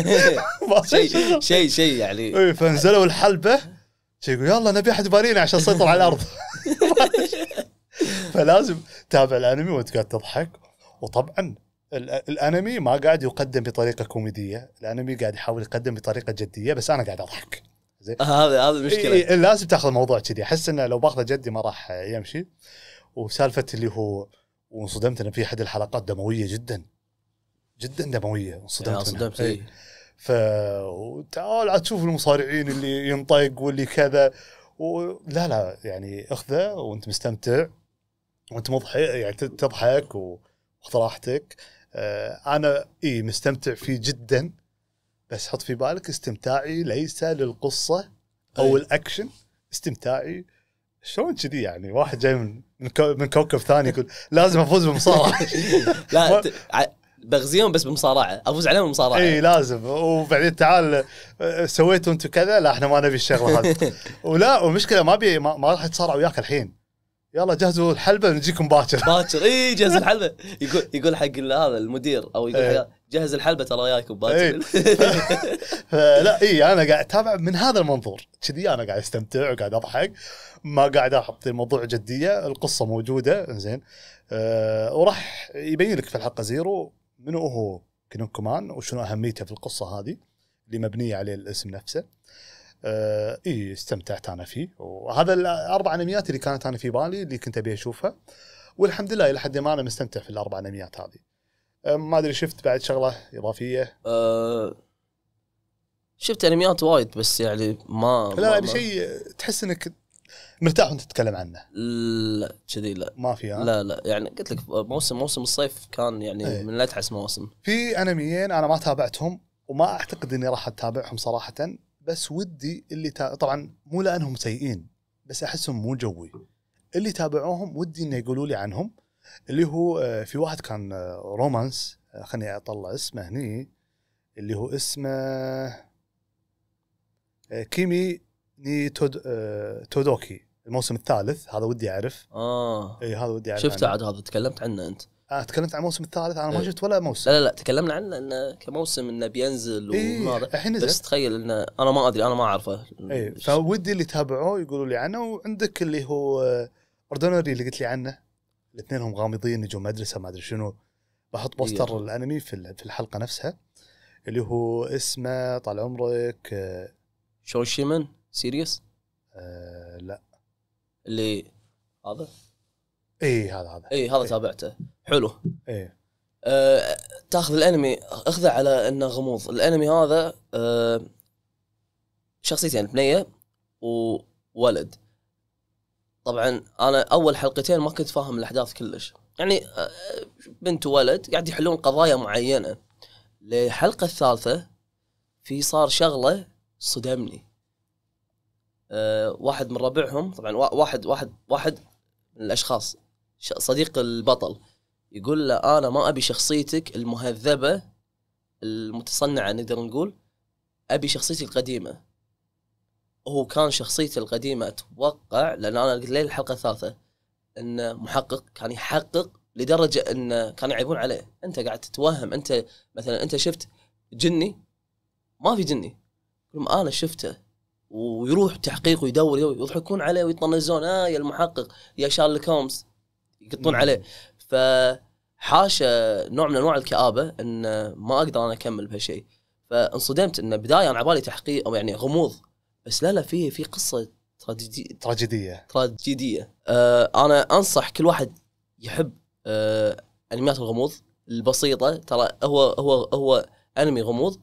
شيء شيء شيء يعني اي فنزلوا الحلبه يقول يلا نبي احد يبارينا عشان نسيطر على الارض فلازم تتابع الانمي وانت قاعد تضحك وطبعا الانمي ما قاعد يقدم بطريقه كوميديه الانمي قاعد يحاول يقدم بطريقه جديه بس انا قاعد اضحك زين هذا آه، هذا المشكله إيه لازم تاخذ الموضوع كذي احس انه لو باخذه جدي ما راح يمشي وسالفه اللي هو وانصدمت انه في احد الحلقات دمويه جدا جدا دمويه انصدمت انصدمت اي ف تعال عاد تشوف المصارعين اللي ينطق واللي كذا ولا لا يعني اخذه وانت مستمتع وانت مضحك يعني تضحك واخذ راحتك آه، انا اي مستمتع فيه جدا بس حط في بالك استمتاعي ليس للقصه او أي. الاكشن استمتاعي شلون كذي يعني واحد جاي من من, كوكب ثاني يقول لازم افوز بمصارعه لا بغزيهم بس بمصارعه افوز عليهم بمصارعه اي لازم وبعدين تعال سويتوا انتم كذا لا احنا ما نبي الشغله هذه ولا ومشكله ما بي ما, ما راح يتصارع وياك الحين يلا جهزوا الحلبه نجيكم باكر باكر اي جهز الحلبه يقول يقول حق هذا المدير او يقول ايه. جهز الحلبه ترى جايكم باكر إيه. لا اي انا قاعد اتابع من هذا المنظور كذي انا قاعد استمتع وقاعد اضحك ما قاعد احط الموضوع جديه القصه موجوده زين أه وراح يبين لك في الحلقه زيرو منو هو كينج كومان وشنو اهميته في القصه هذه اللي مبنيه عليه الاسم نفسه أه اي استمتعت انا فيه وهذا الاربع انميات اللي كانت انا في بالي اللي كنت ابي اشوفها والحمد لله الى حد ما انا مستمتع في الاربع انميات هذه ما ادري شفت بعد شغله اضافيه أه شفت انميات وايد بس يعني ما لا يعني شيء تحس انك مرتاح وانت تتكلم عنه لا كذي لا ما في لا لا يعني قلت لك موسم موسم الصيف كان يعني ايه. من اتعس مواسم في انميين انا ما تابعتهم وما اعتقد اني راح اتابعهم صراحه بس ودي اللي تا... طبعا مو لانهم سيئين بس احسهم مو جوي اللي تابعوهم ودي انه يقولوا لي عنهم اللي هو آه، في واحد كان آه، رومانس آه، خليني اطلع اسمه هني اللي هو اسمه كيمي ني تود... تودوكي الموسم الثالث هذا ودي اعرف اه اي هذا ودي اعرف شفته عاد هذا تكلمت عنه انت آه تكلمت عن الموسم الثالث انا ما شفت ولا موسم لا لا لا تكلمنا عنه انه كموسم انه بينزل وهذا إيه نزل بس تخيل انه انا ما ادري انا ما اعرفه اي فودي اللي تابعوه يقولوا لي عنه وعندك اللي هو اوردينري اللي قلت لي عنه الاثنين هم غامضين يجوا مدرسه ما ادري شنو بحط إيه. بوستر الانمي في في الحلقه نفسها اللي هو اسمه طال عمرك آه، شوشيمن سيريس آه لا اللي هذا اي هذا هذا اي هذا إيه. تابعته حلو اي أه تاخذ الانمي اخذه على انه غموض الانمي هذا أه شخصيتين بنيه وولد طبعا انا اول حلقتين ما كنت فاهم الاحداث كلش يعني آه، بنت وولد قاعد يحلون قضايا معينه للحلقه الثالثه في صار شغله صدمني آه، واحد من ربعهم طبعا واحد واحد واحد من الاشخاص صديق البطل يقول له انا ما ابي شخصيتك المهذبه المتصنعه نقدر نقول ابي شخصيتي القديمه هو كان شخصيته القديمه اتوقع لان انا قلت ليه الحلقه الثالثه انه محقق كان يحقق لدرجه انه كان يعيبون عليه انت قاعد تتوهم انت مثلا انت شفت جني ما في جني انا شفته ويروح تحقيق ويدور يضحكون عليه ويطنزون اه يا المحقق يا شارلوك هومز يقطون عليه فحاشة نوع من انواع الكابه ان ما اقدر انا اكمل بهالشيء فانصدمت ان بدايه انا على بالي تحقيق او يعني غموض بس لا لا في في قصه تراجيديه تراجيديه تراجيديه آه انا انصح كل واحد يحب آه انميات الغموض البسيطه ترى هو هو هو انمي غموض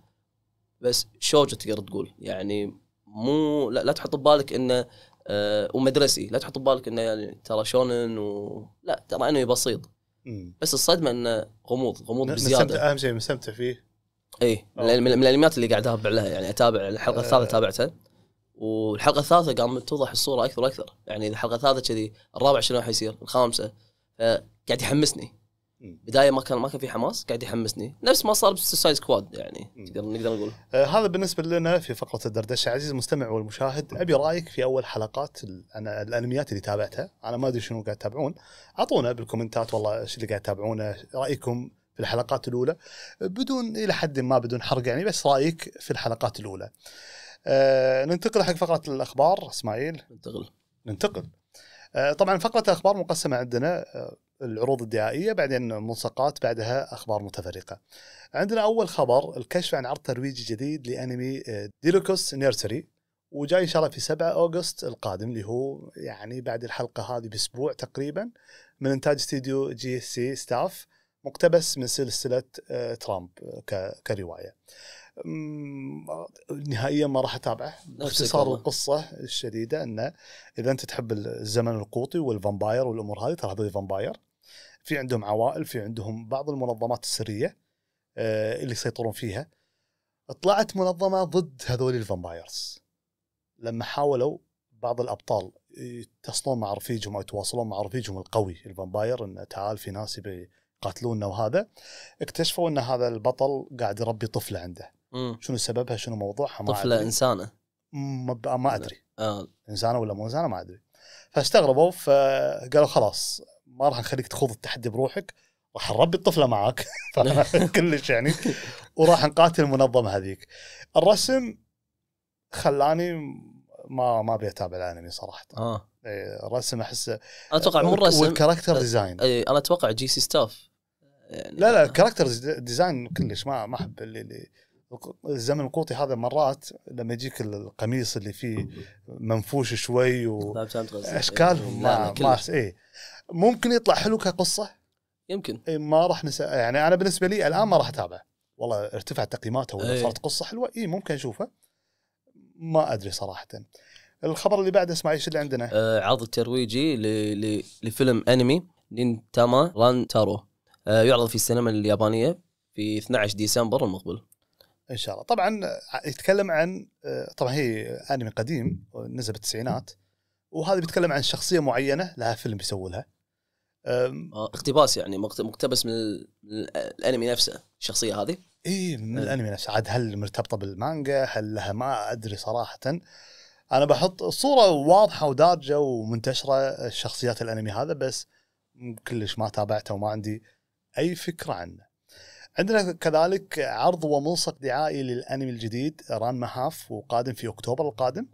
بس شوجو تقدر تقول يعني مو لا, لا تحط ببالك انه آه ومدرسي لا تحط ببالك انه يعني ترى شونن و لا ترى انمي بسيط مم. بس الصدمه انه غموض غموض بزياده اهم شيء مستمتع فيه اي من, من الانميات اللي قاعد اتابع لها يعني اتابع الحلقه آه. الثالثه تابعتها والحلقه الثالثه قامت توضح الصوره اكثر واكثر يعني الحلقه الثالثه كذي الرابعه شنو حيصير الخامسه قاعد يحمسني بدايه ما كان ما كان في حماس قاعد يحمسني نفس ما صار بسوسايد سكواد يعني نقدر نقدر نقول آه هذا بالنسبه لنا في فقره الدردشه عزيزي المستمع والمشاهد ابي رايك في اول حلقات انا الانميات اللي تابعتها انا ما ادري شنو قاعد تتابعون اعطونا بالكومنتات والله ايش اللي قاعد تتابعونه رايكم في الحلقات الاولى بدون الى حد ما بدون حرق يعني بس رايك في الحلقات الاولى آه آه ننتقل حق فقره الاخبار اسماعيل ننتقل ننتقل آه طبعا فقره الاخبار مقسمه عندنا آه، العروض الدعائيه بعدين ملصقات بعدها اخبار متفرقه. عندنا اول خبر الكشف عن عرض ترويجي جديد لانمي آه، ديلوكوس نيرسري وجاي ان شاء الله في 7 اوغست القادم اللي هو يعني بعد الحلقه هذه باسبوع تقريبا من انتاج استديو جي سي ستاف مقتبس من سلسله آه، ترامب كروايه. نهائيا ما راح اتابعه باختصار القصه الشديده انه اذا انت تحب الزمن القوطي والفامباير والامور هذه ترى هذول فامباير في عندهم عوائل في عندهم بعض المنظمات السريه آه، اللي يسيطرون فيها طلعت منظمه ضد هذول الفامبايرز لما حاولوا بعض الابطال يتصلون مع رفيجهم او يتواصلون مع رفيجهم القوي الفامباير انه تعال في ناس يبي يقاتلونا وهذا اكتشفوا ان هذا البطل قاعد يربي طفله عنده مم. شنو سببها شنو موضوعها ما طفله أدري. انسانه ما, ما ادري آه. انسانه ولا مو انسانه ما ادري فاستغربوا فقالوا خلاص ما راح نخليك تخوض التحدي بروحك راح نربي الطفله معاك كلش يعني وراح نقاتل المنظمه هذيك الرسم خلاني ما ما ابي اتابع الانمي يعني صراحه اه إيه، الرسم احسه اتوقع مو الرسم والكاركتر ديزاين اي انا اتوقع جي سي ستاف يعني لا لا الكاركتر يعني ديزاين كلش ما ما احب اللي, اللي الزمن القوطي هذا مرات لما يجيك القميص اللي فيه منفوش شوي و... اشكالهم ما ما اي ممكن يطلع حلو كقصه يمكن اي ما راح نس... يعني انا بالنسبه لي الان ما راح اتابع والله ارتفعت تقييماته ولا إيه. صارت قصه حلوه اي ممكن اشوفه ما ادري صراحه الخبر اللي بعده اسماعيل ايش اللي عندنا؟ آه عرض ترويجي ل... ل... لفيلم انمي نينتاما ران تارو آه يعرض في السينما اليابانيه في 12 ديسمبر المقبل ان شاء الله طبعا آه، يتكلم عن آه، طبعا هي انمي قديم نزل بالتسعينات وهذا بيتكلم عن شخصيه معينه لها فيلم بيسولها آه، اقتباس يعني مقتبس من الانمي نفسه الشخصيه هذه اي من إيه. الانمي نفسه عاد هل مرتبطه بالمانجا هل لها ما ادري صراحه انا بحط صوره واضحه ودارجه ومنتشره شخصيات الانمي هذا بس كلش ما تابعته وما عندي اي فكره عنه عندنا كذلك عرض وملصق دعائي للانمي الجديد ران مهاف وقادم في اكتوبر القادم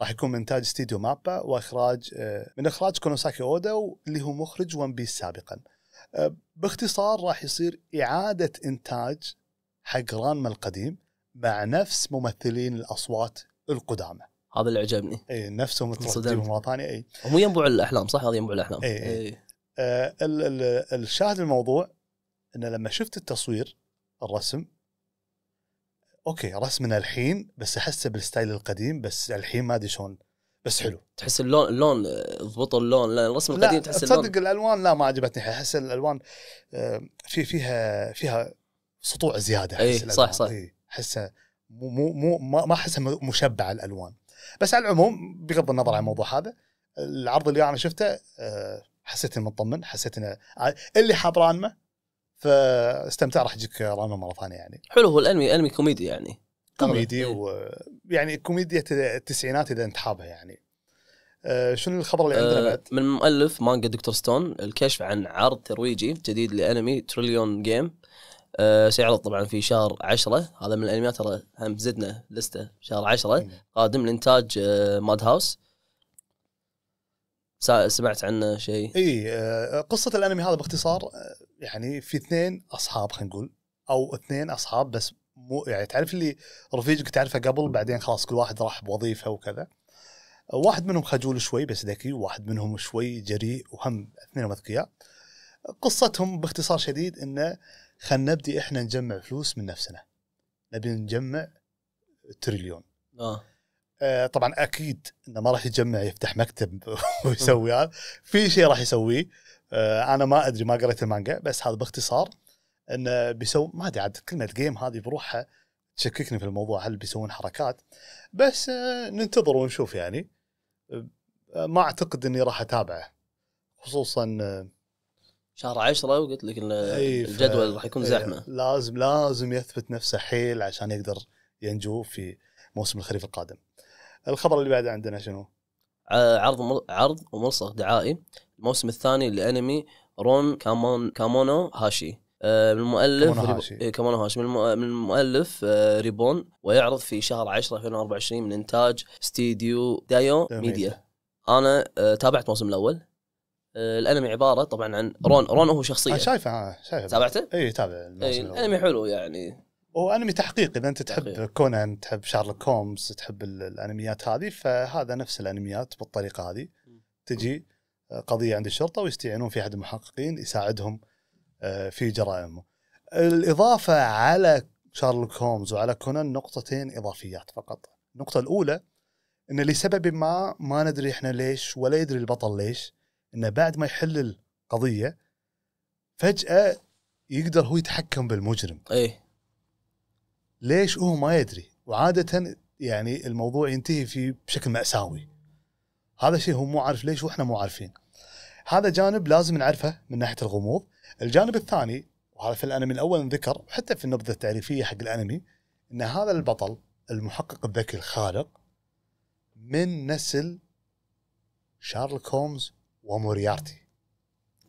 راح يكون من انتاج استديو مابا واخراج آه، من اخراج كونوساكي اودا اللي هو مخرج ون بيس سابقا آه، باختصار راح يصير اعاده انتاج حق رانما القديم مع نفس ممثلين الاصوات القدامى هذا اللي عجبني اي نفسهم تجيبهم مره ثانيه اي هم ينبوع الاحلام صح هذا ينبوع الاحلام اي, أي. أي. آه الشاهد الموضوع انه لما شفت التصوير الرسم اوكي رسمنا الحين بس احسه بالستايل القديم بس الحين ما ادري شلون بس حلو تحس اللون اللون ضبط اللون لا الرسم القديم لا تحس تصدق الالوان لا ما عجبتني احس الالوان آه، في فيها فيها سطوع زياده اي صح صح إيه، احسها مو مو مو ما احسها مشبعه الالوان بس على العموم بغض النظر عن الموضوع هذا العرض اللي انا شفته آه، حسيت اني مطمن حسيت انه آه، اللي حاب رانمه فاستمتع راح يجيك راما مره ثانيه يعني حلو هو الانمي انمي كوميدي يعني كوميدي ويعني كوميديا التسعينات اذا انت حابها يعني آه، شنو الخبر اللي عندنا آه، بعد؟ من مؤلف مانجا دكتور ستون الكشف عن عرض ترويجي جديد لانمي تريليون جيم آه، سيعرض طبعا في شهر 10 هذا من الانميات ترى هم زدنا لسته شهر 10 قادم لانتاج ماد هاوس سمعت عنه شيء اي آه، قصه الانمي هذا باختصار آه، يعني في اثنين اصحاب خلينا نقول او اثنين اصحاب بس مو يعني تعرف اللي رفيجك تعرفه قبل بعدين خلاص كل واحد راح بوظيفه وكذا واحد منهم خجول شوي بس ذكي وواحد منهم شوي جريء وهم اثنينهم اذكياء قصتهم باختصار شديد انه خلينا نبدي احنا نجمع فلوس من نفسنا نبي نجمع تريليون آه. آه، طبعا اكيد انه ما راح يجمع يفتح مكتب ويسوي هذا في شيء راح يسويه آه، انا ما ادري ما قريت المانجا بس هذا باختصار انه بيسوي ما ادري عاد كلمه جيم هذه بروحها تشككني في الموضوع هل بيسوون حركات بس آه، ننتظر ونشوف يعني ما اعتقد اني راح اتابعه خصوصا شهر عشرة وقلت لك إيه، الجدول راح يكون إيه، زحمه لازم لازم يثبت نفسه حيل عشان يقدر ينجو في موسم الخريف القادم الخبر اللي بعده عندنا شنو؟ آه، عرض عرض وملصق دعائي الموسم الثاني لانمي رون كامون كامونو هاشي آه، من المؤلف كامونو هاشي, إيه، كامونو هاشي. من, المؤلف آه، ريبون ويعرض في شهر 10 2024 من انتاج استديو دايو ميديا انا تابعت الموسم الاول الانمي عباره طبعا عن رون رون هو شخصيه شايفه شايفه تابعته؟ اي تابع الموسم إيه، الاول الانمي حلو يعني وانمي تحقيق اذا انت تحب كونان تحب شارلوك كومز تحب الانميات هذه فهذا نفس الانميات بالطريقه هذه تجي آه، قضيه عند الشرطه ويستعينون في احد المحققين يساعدهم آه، في جرائمه الاضافه على شارلوك هومز وعلى كونان نقطتين اضافيات فقط النقطه الاولى ان لسبب ما ما ندري احنا ليش ولا يدري البطل ليش انه بعد ما يحل القضيه فجاه يقدر هو يتحكم بالمجرم ايه ليش هو ما يدري وعاده يعني الموضوع ينتهي في بشكل ماساوي هذا شيء هو مو عارف ليش واحنا مو عارفين هذا جانب لازم نعرفه من ناحيه الغموض الجانب الثاني وهذا في الانمي الاول ذكر حتى في النبذه التعريفيه حق الانمي ان هذا البطل المحقق الذكي الخارق من نسل شارلوك هومز وموريارتي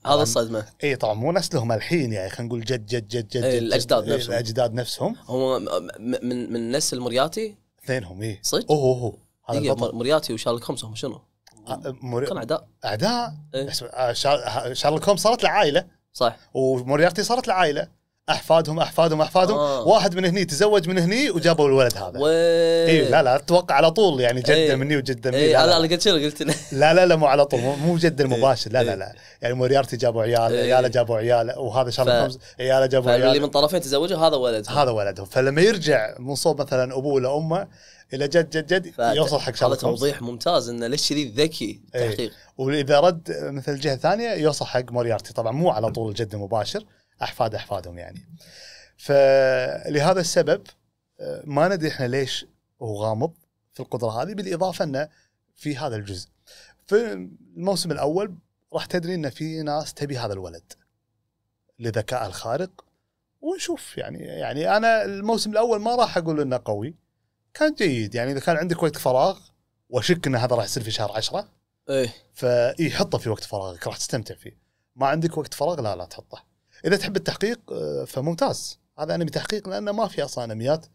هذا الصدمه اي طبعا مو نسلهم الحين يعني خلينا نقول جد جد جد جد, إيه، الاجداد إيه، نفسهم الاجداد نفسهم هم من من نسل مرياتي اثنينهم اي صدق؟ اوه اوه هذا إيه مرياتي وشارلوك هومز هم شنو؟ مري... كان اعداء اعداء إيه؟ آه، شارلوك هومز صارت له عائله صح وموريارتي صارت له عائله احفادهم احفادهم احفادهم آه. واحد من هني تزوج من هني وجابوا الولد هذا وي... إيه لا لا اتوقع على طول يعني جده ايه. مني وجده مني ايه. لا لا قلت شنو قلت لا لا لا مو على طول مو جده إيه. المباشر لا لا إيه. لا يعني موريارتي جابوا عياله ايه. عياله جابوا عياله وهذا شارلوك ف... عياله جابوا عياله اللي من طرفين تزوجوا هذا ولدهم هذا ولدهم فلما يرجع من صوب مثلا ابوه ولا امه الى جد جد جد يوصل حق شارلوك هذا توضيح ممتاز انه ليش ذكي إيه. تحقيق واذا رد مثل الجهه الثانيه يوصل حق موريارتي طبعا مو على طول جده المباشر احفاد احفادهم يعني فلهذا السبب آه، ما ندري احنا ليش هو غامض في القدره هذه بالاضافه انه في هذا الجزء في الموسم الاول راح تدري ان في ناس تبي هذا الولد لذكاء الخارق ونشوف يعني يعني انا الموسم الاول ما راح اقول انه قوي كان جيد يعني اذا كان عندك وقت فراغ واشك ان هذا راح يصير في شهر عشرة ايه فاي حطه في وقت فراغك راح تستمتع فيه ما عندك وقت فراغ لا لا تحطه اذا تحب التحقيق آه، فممتاز هذا انمي تحقيق لانه ما في اصلا انميات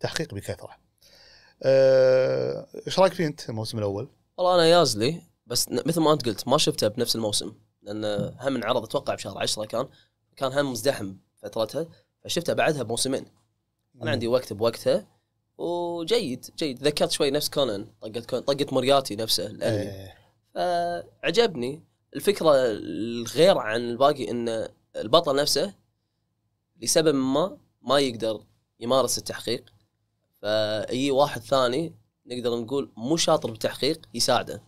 تحقيق بكثره. آه، ايش رايك فيه انت الموسم الاول؟ والله انا يازلي بس مثل ما انت قلت ما شفته بنفس الموسم لان هم انعرض اتوقع بشهر 10 كان كان هم مزدحم فترتها فشفته بعدها بموسمين. انا عندي وقت بوقتها وجيد جيد ذكرت شوي نفس كونان طقت كونان طقت مورياتي نفسه الانمي. إيه. فعجبني الفكره الغير عن الباقي انه البطل نفسه لسبب ما ما يقدر يمارس التحقيق فاي واحد ثاني نقدر نقول مو شاطر بالتحقيق يساعده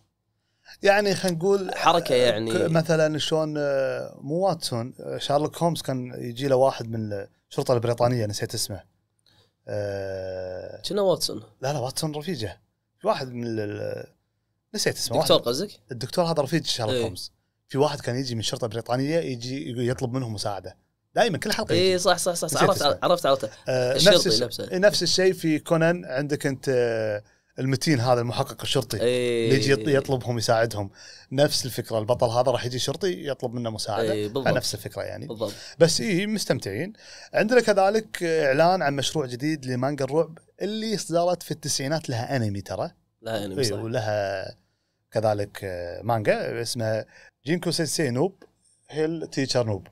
يعني خلينا نقول حركه آه، يعني مثلا شلون آه، مو واتسون آه، شارلوك هومز كان يجي له واحد من الشرطه البريطانيه نسيت اسمه أه شنو واتسون لا لا واتسون رفيجه واحد من نسيت اسمه الدكتور قصدك؟ الدكتور هذا رفيج شارلوك ايه. هومز في واحد كان يجي من الشرطه البريطانيه يجي يطلب منهم مساعده دائما كل حلقه اي صح صح صح, صح عرفت عرفت عرفت آه نفس لبسه نفس الشيء في كونان عندك انت آه، المتين هذا المحقق الشرطي أيه اللي يجي يطلبهم يساعدهم نفس الفكره البطل هذا راح يجي شرطي يطلب منه مساعده أيه نفس الفكره يعني بالضبط. بس اي مستمتعين عندنا كذلك اعلان عن مشروع جديد لمانجا الرعب اللي صدرت في التسعينات لها انمي ترى لها انمي إيه، صح ولها كذلك آه، مانجا اسمها جينكو سينسي نوب هيل تيتشر نوب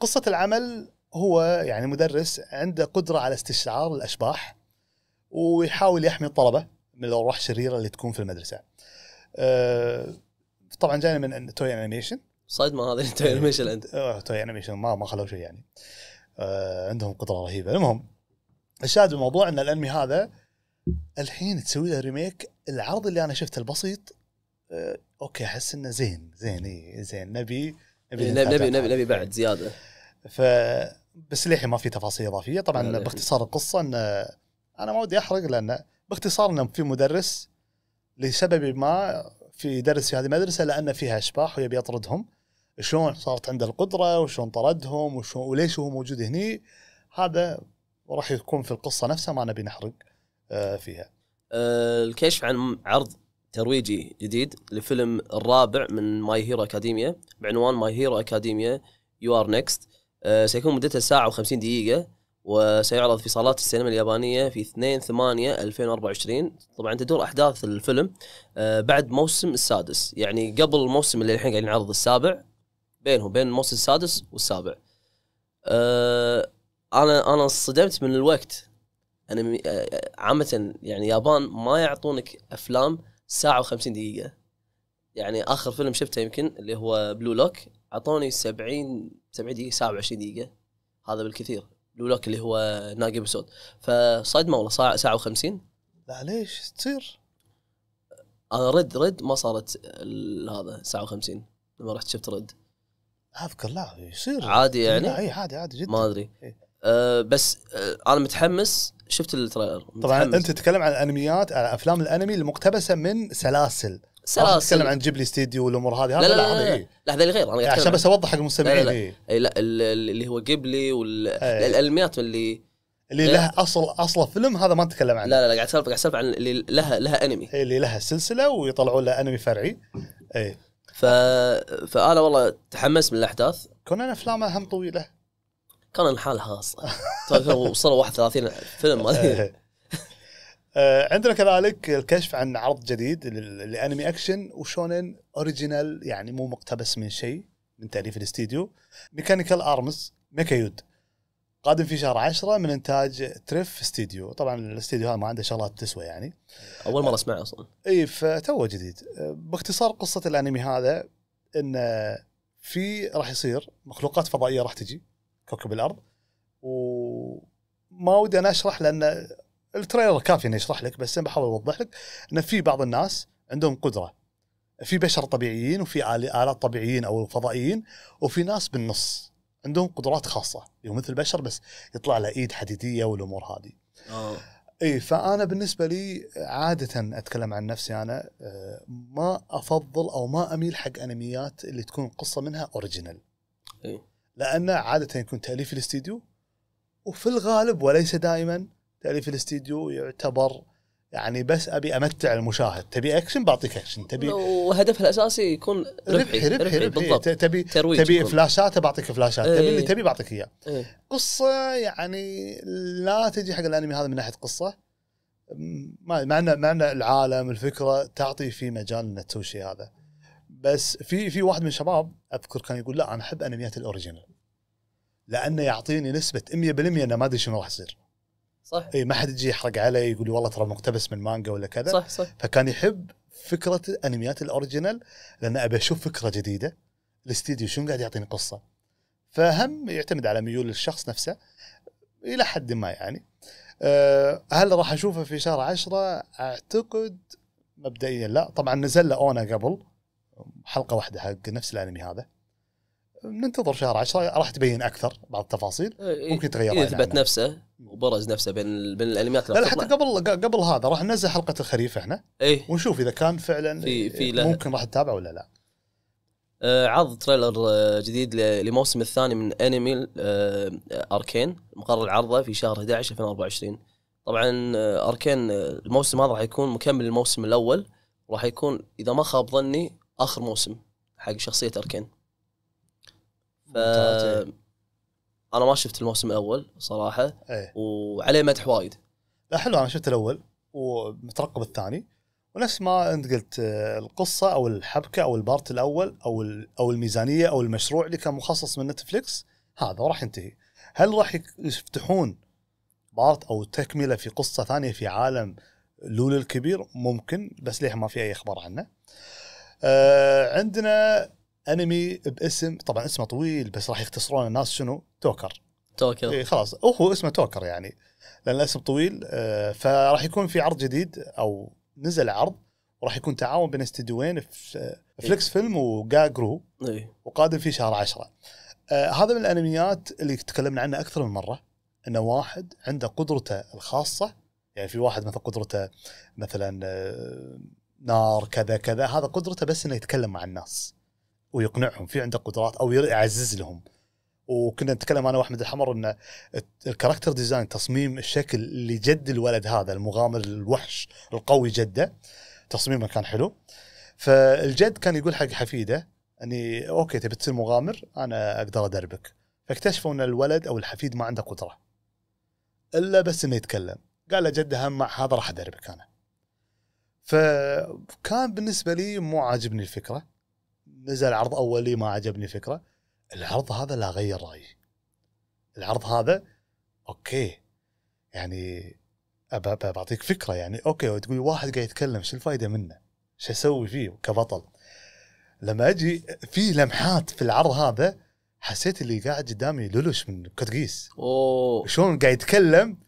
قصة العمل هو يعني مدرس عنده قدرة على استشعار الأشباح ويحاول يحمي الطلبة من الأرواح الشريرة اللي تكون في المدرسة أه، طبعا جاينا من توي انيميشن صدمة هذا توي انيميشن عند أه، توي انيميشن ما ما خلوا شيء يعني أه، عندهم قدرة رهيبة المهم الشاهد بالموضوع ان الانمي هذا الحين تسوي له ريميك العرض اللي انا شفته البسيط آه، اوكي احس انه زين زين اي زين نبي نبي إيه، نبي نبي, نبي, نبي بعد زياده ف بس للحين ما في تفاصيل اضافيه طبعا باختصار القصه ان آه، انا ما ودي احرق لان باختصار انه في مدرس لسبب ما في يدرس في هذه المدرسه لان فيها اشباح ويبي يطردهم شلون صارت عنده القدره وشلون طردهم وشلون وليش هو موجود هني هذا راح يكون في القصه نفسها ما نبي نحرق آه، فيها. الكشف عن عرض ترويجي جديد لفيلم الرابع من ماي هيرو اكاديميا بعنوان ماي هيرو اكاديميا يو ار نيكست آه، سيكون مدته ساعه و50 دقيقه وسيعرض في صالات السينما اليابانيه في 2 8 2024 طبعا تدور احداث الفيلم آه، بعد موسم السادس يعني قبل الموسم اللي الحين قاعد ينعرض السابع بينهم بين الموسم السادس والسابع آه، انا انا انصدمت من الوقت انا عامه يعني يابان ما يعطونك افلام ساعه و50 دقيقه يعني اخر فيلم شفته يمكن اللي هو بلو لوك اعطوني 70 70 دقيقه ساعه و20 دقيقه هذا بالكثير بلو لوك اللي هو ناقي بسود فصدمه والله ساعه ساعه و50 لا ليش تصير انا رد رد ما صارت هذا ساعه و50 لما رحت شفت رد اذكر لا يصير عادي يعني؟ لا اي عادي عادي جدا ما ادري إيه؟ أه بس أه انا متحمس شفت التريلر طبعا انت تتكلم عن الانميات على افلام الانمي المقتبسه من سلاسل سلاسل تتكلم عن جيبلي استديو والامور هذه لا لا لا, إيه. لا, هذا اللي غير انا عشان بس اوضح حق المستمعين لا لا, إيه. اللي هو جيبلي والانميات إيه. اللي اللي لها اصل اصله فيلم هذا ما نتكلم عنه لا لا لا قاعد اسولف قاعد اسولف عن اللي لها لها انمي اللي لها سلسله ويطلعوا لها انمي فرعي اي ف... فانا والله تحمست من الاحداث كونان افلامه هم طويله كان لحالها اصلا طيب، وصلوا 31 فيلم آه، عندنا كذلك الكشف عن عرض جديد لانمي اكشن وشونن اوريجينال يعني مو مقتبس من شيء من تاليف الاستديو ميكانيكال ارمز ميكايود قادم في شهر 10 من انتاج تريف استديو طبعا الاستديو هذا ما عنده شغلات تسوى يعني اول مره اسمعه اصلا آه، اي فتوه جديد آه، باختصار قصه الانمي هذا ان في راح يصير مخلوقات فضائيه راح تجي كوكب الارض وما ودي انا اشرح لان التريلر كافي انه يشرح لك بس بحاول اوضح لك ان في بعض الناس عندهم قدره في بشر طبيعيين وفي الات طبيعيين او فضائيين وفي ناس بالنص عندهم قدرات خاصه يعني مثل البشر بس يطلع له ايد حديديه والامور هذه. آه. اي فانا بالنسبه لي عاده اتكلم عن نفسي انا آه، ما افضل او ما اميل حق انميات اللي تكون قصه منها اوريجينال. لأنه عادة يكون تأليف الاستديو وفي الغالب وليس دائما تأليف الاستديو يعتبر يعني بس ابي امتع المشاهد تبي اكشن بعطيك اكشن تبي وهدفها الاساسي يكون ربحي ربحي, ربحي, ربحي بالضبط تبي ترويج تبي فلاشات بعطيك فلاشات ايه تبي اللي تبي بعطيك اياه إيه. قصه يعني لا تجي حق الانمي هذا من ناحيه قصه معنى, معنى العالم الفكره تعطي في مجال انك تسوي الشيء هذا بس في في واحد من الشباب اذكر كان يقول لا انا احب انميات الاوريجينال لانه يعطيني نسبه 100% انه ما ادري شنو راح يصير صح اي ما حد يجي يحرق علي يقول لي والله ترى مقتبس من مانجا ولا كذا صح صح فكان يحب فكره انميات الاوريجينال لان ابي اشوف فكره جديده الاستديو شنو قاعد يعطيني قصه فهم يعتمد على ميول الشخص نفسه الى حد ما يعني أه هل راح اشوفه في شهر عشرة اعتقد مبدئيا لا طبعا نزل له اونا قبل حلقه واحده حق نفس الانمي هذا ننتظر شهر 10 راح تبين اكثر بعض التفاصيل إيه، إيه، ممكن تغير إيه يثبت نفسه وبرز نفسه بين بين الانميات لا حتى قبل قبل هذا راح ننزل حلقه الخريف احنا ايه ونشوف اذا كان فعلا في في ممكن راح تتابع ولا لا آه عرض تريلر آه، جديد لموسم الثاني من انمي آه اركين مقرر عرضه في شهر 11 2024 طبعا آه، اركين آه، الموسم هذا راح يكون مكمل الموسم الاول راح يكون اذا ما خاب ظني اخر موسم حق شخصيه اركين ف إيه. انا ما شفت الموسم الاول صراحه أيه. وعليه مدح وايد لا حلو انا شفت الاول ومترقب الثاني ونفس ما انت قلت آه، القصه او الحبكه او البارت الاول او او الميزانيه او المشروع اللي كان مخصص من نتفلكس هذا راح ينتهي هل راح يفتحون بارت او تكمله في قصه ثانيه في عالم لول الكبير ممكن بس ليه ما في اي اخبار عنه آه عندنا انمي باسم طبعا اسمه طويل بس راح يختصرون الناس شنو توكر توكر إيه خلاص هو اسمه توكر يعني لان الاسم طويل آه فراح يكون في عرض جديد او نزل عرض وراح يكون تعاون بين استديوين في إيه. فليكس فيلم وجا جرو إيه. وقادم في شهر 10 آه هذا من الانميات اللي تكلمنا عنه اكثر من مره انه واحد عنده قدرته الخاصه يعني في واحد مثلا قدرته مثلا آه، نار كذا كذا هذا قدرته بس انه يتكلم مع الناس ويقنعهم في عنده قدرات او يعزز لهم وكنا نتكلم انا واحمد الحمر ان الكاركتر ديزاين تصميم الشكل اللي جد الولد هذا المغامر الوحش القوي جده تصميمه كان حلو فالجد كان يقول حق حفيده اني اوكي تبي تصير مغامر انا اقدر ادربك فاكتشفوا ان الولد او الحفيد ما عنده قدره الا بس انه يتكلم قال له جده هم مع هذا راح ادربك انا فكان بالنسبه لي مو عاجبني الفكره نزل عرض اولي ما عجبني الفكره العرض هذا لا غير رايي العرض هذا اوكي يعني بعطيك فكره يعني اوكي تقول واحد قاعد يتكلم شو الفائده منه؟ شو اسوي فيه كبطل؟ لما اجي في لمحات في العرض هذا حسيت اللي قاعد قدامي لولوش من كتقيس اوه شلون قاعد يتكلم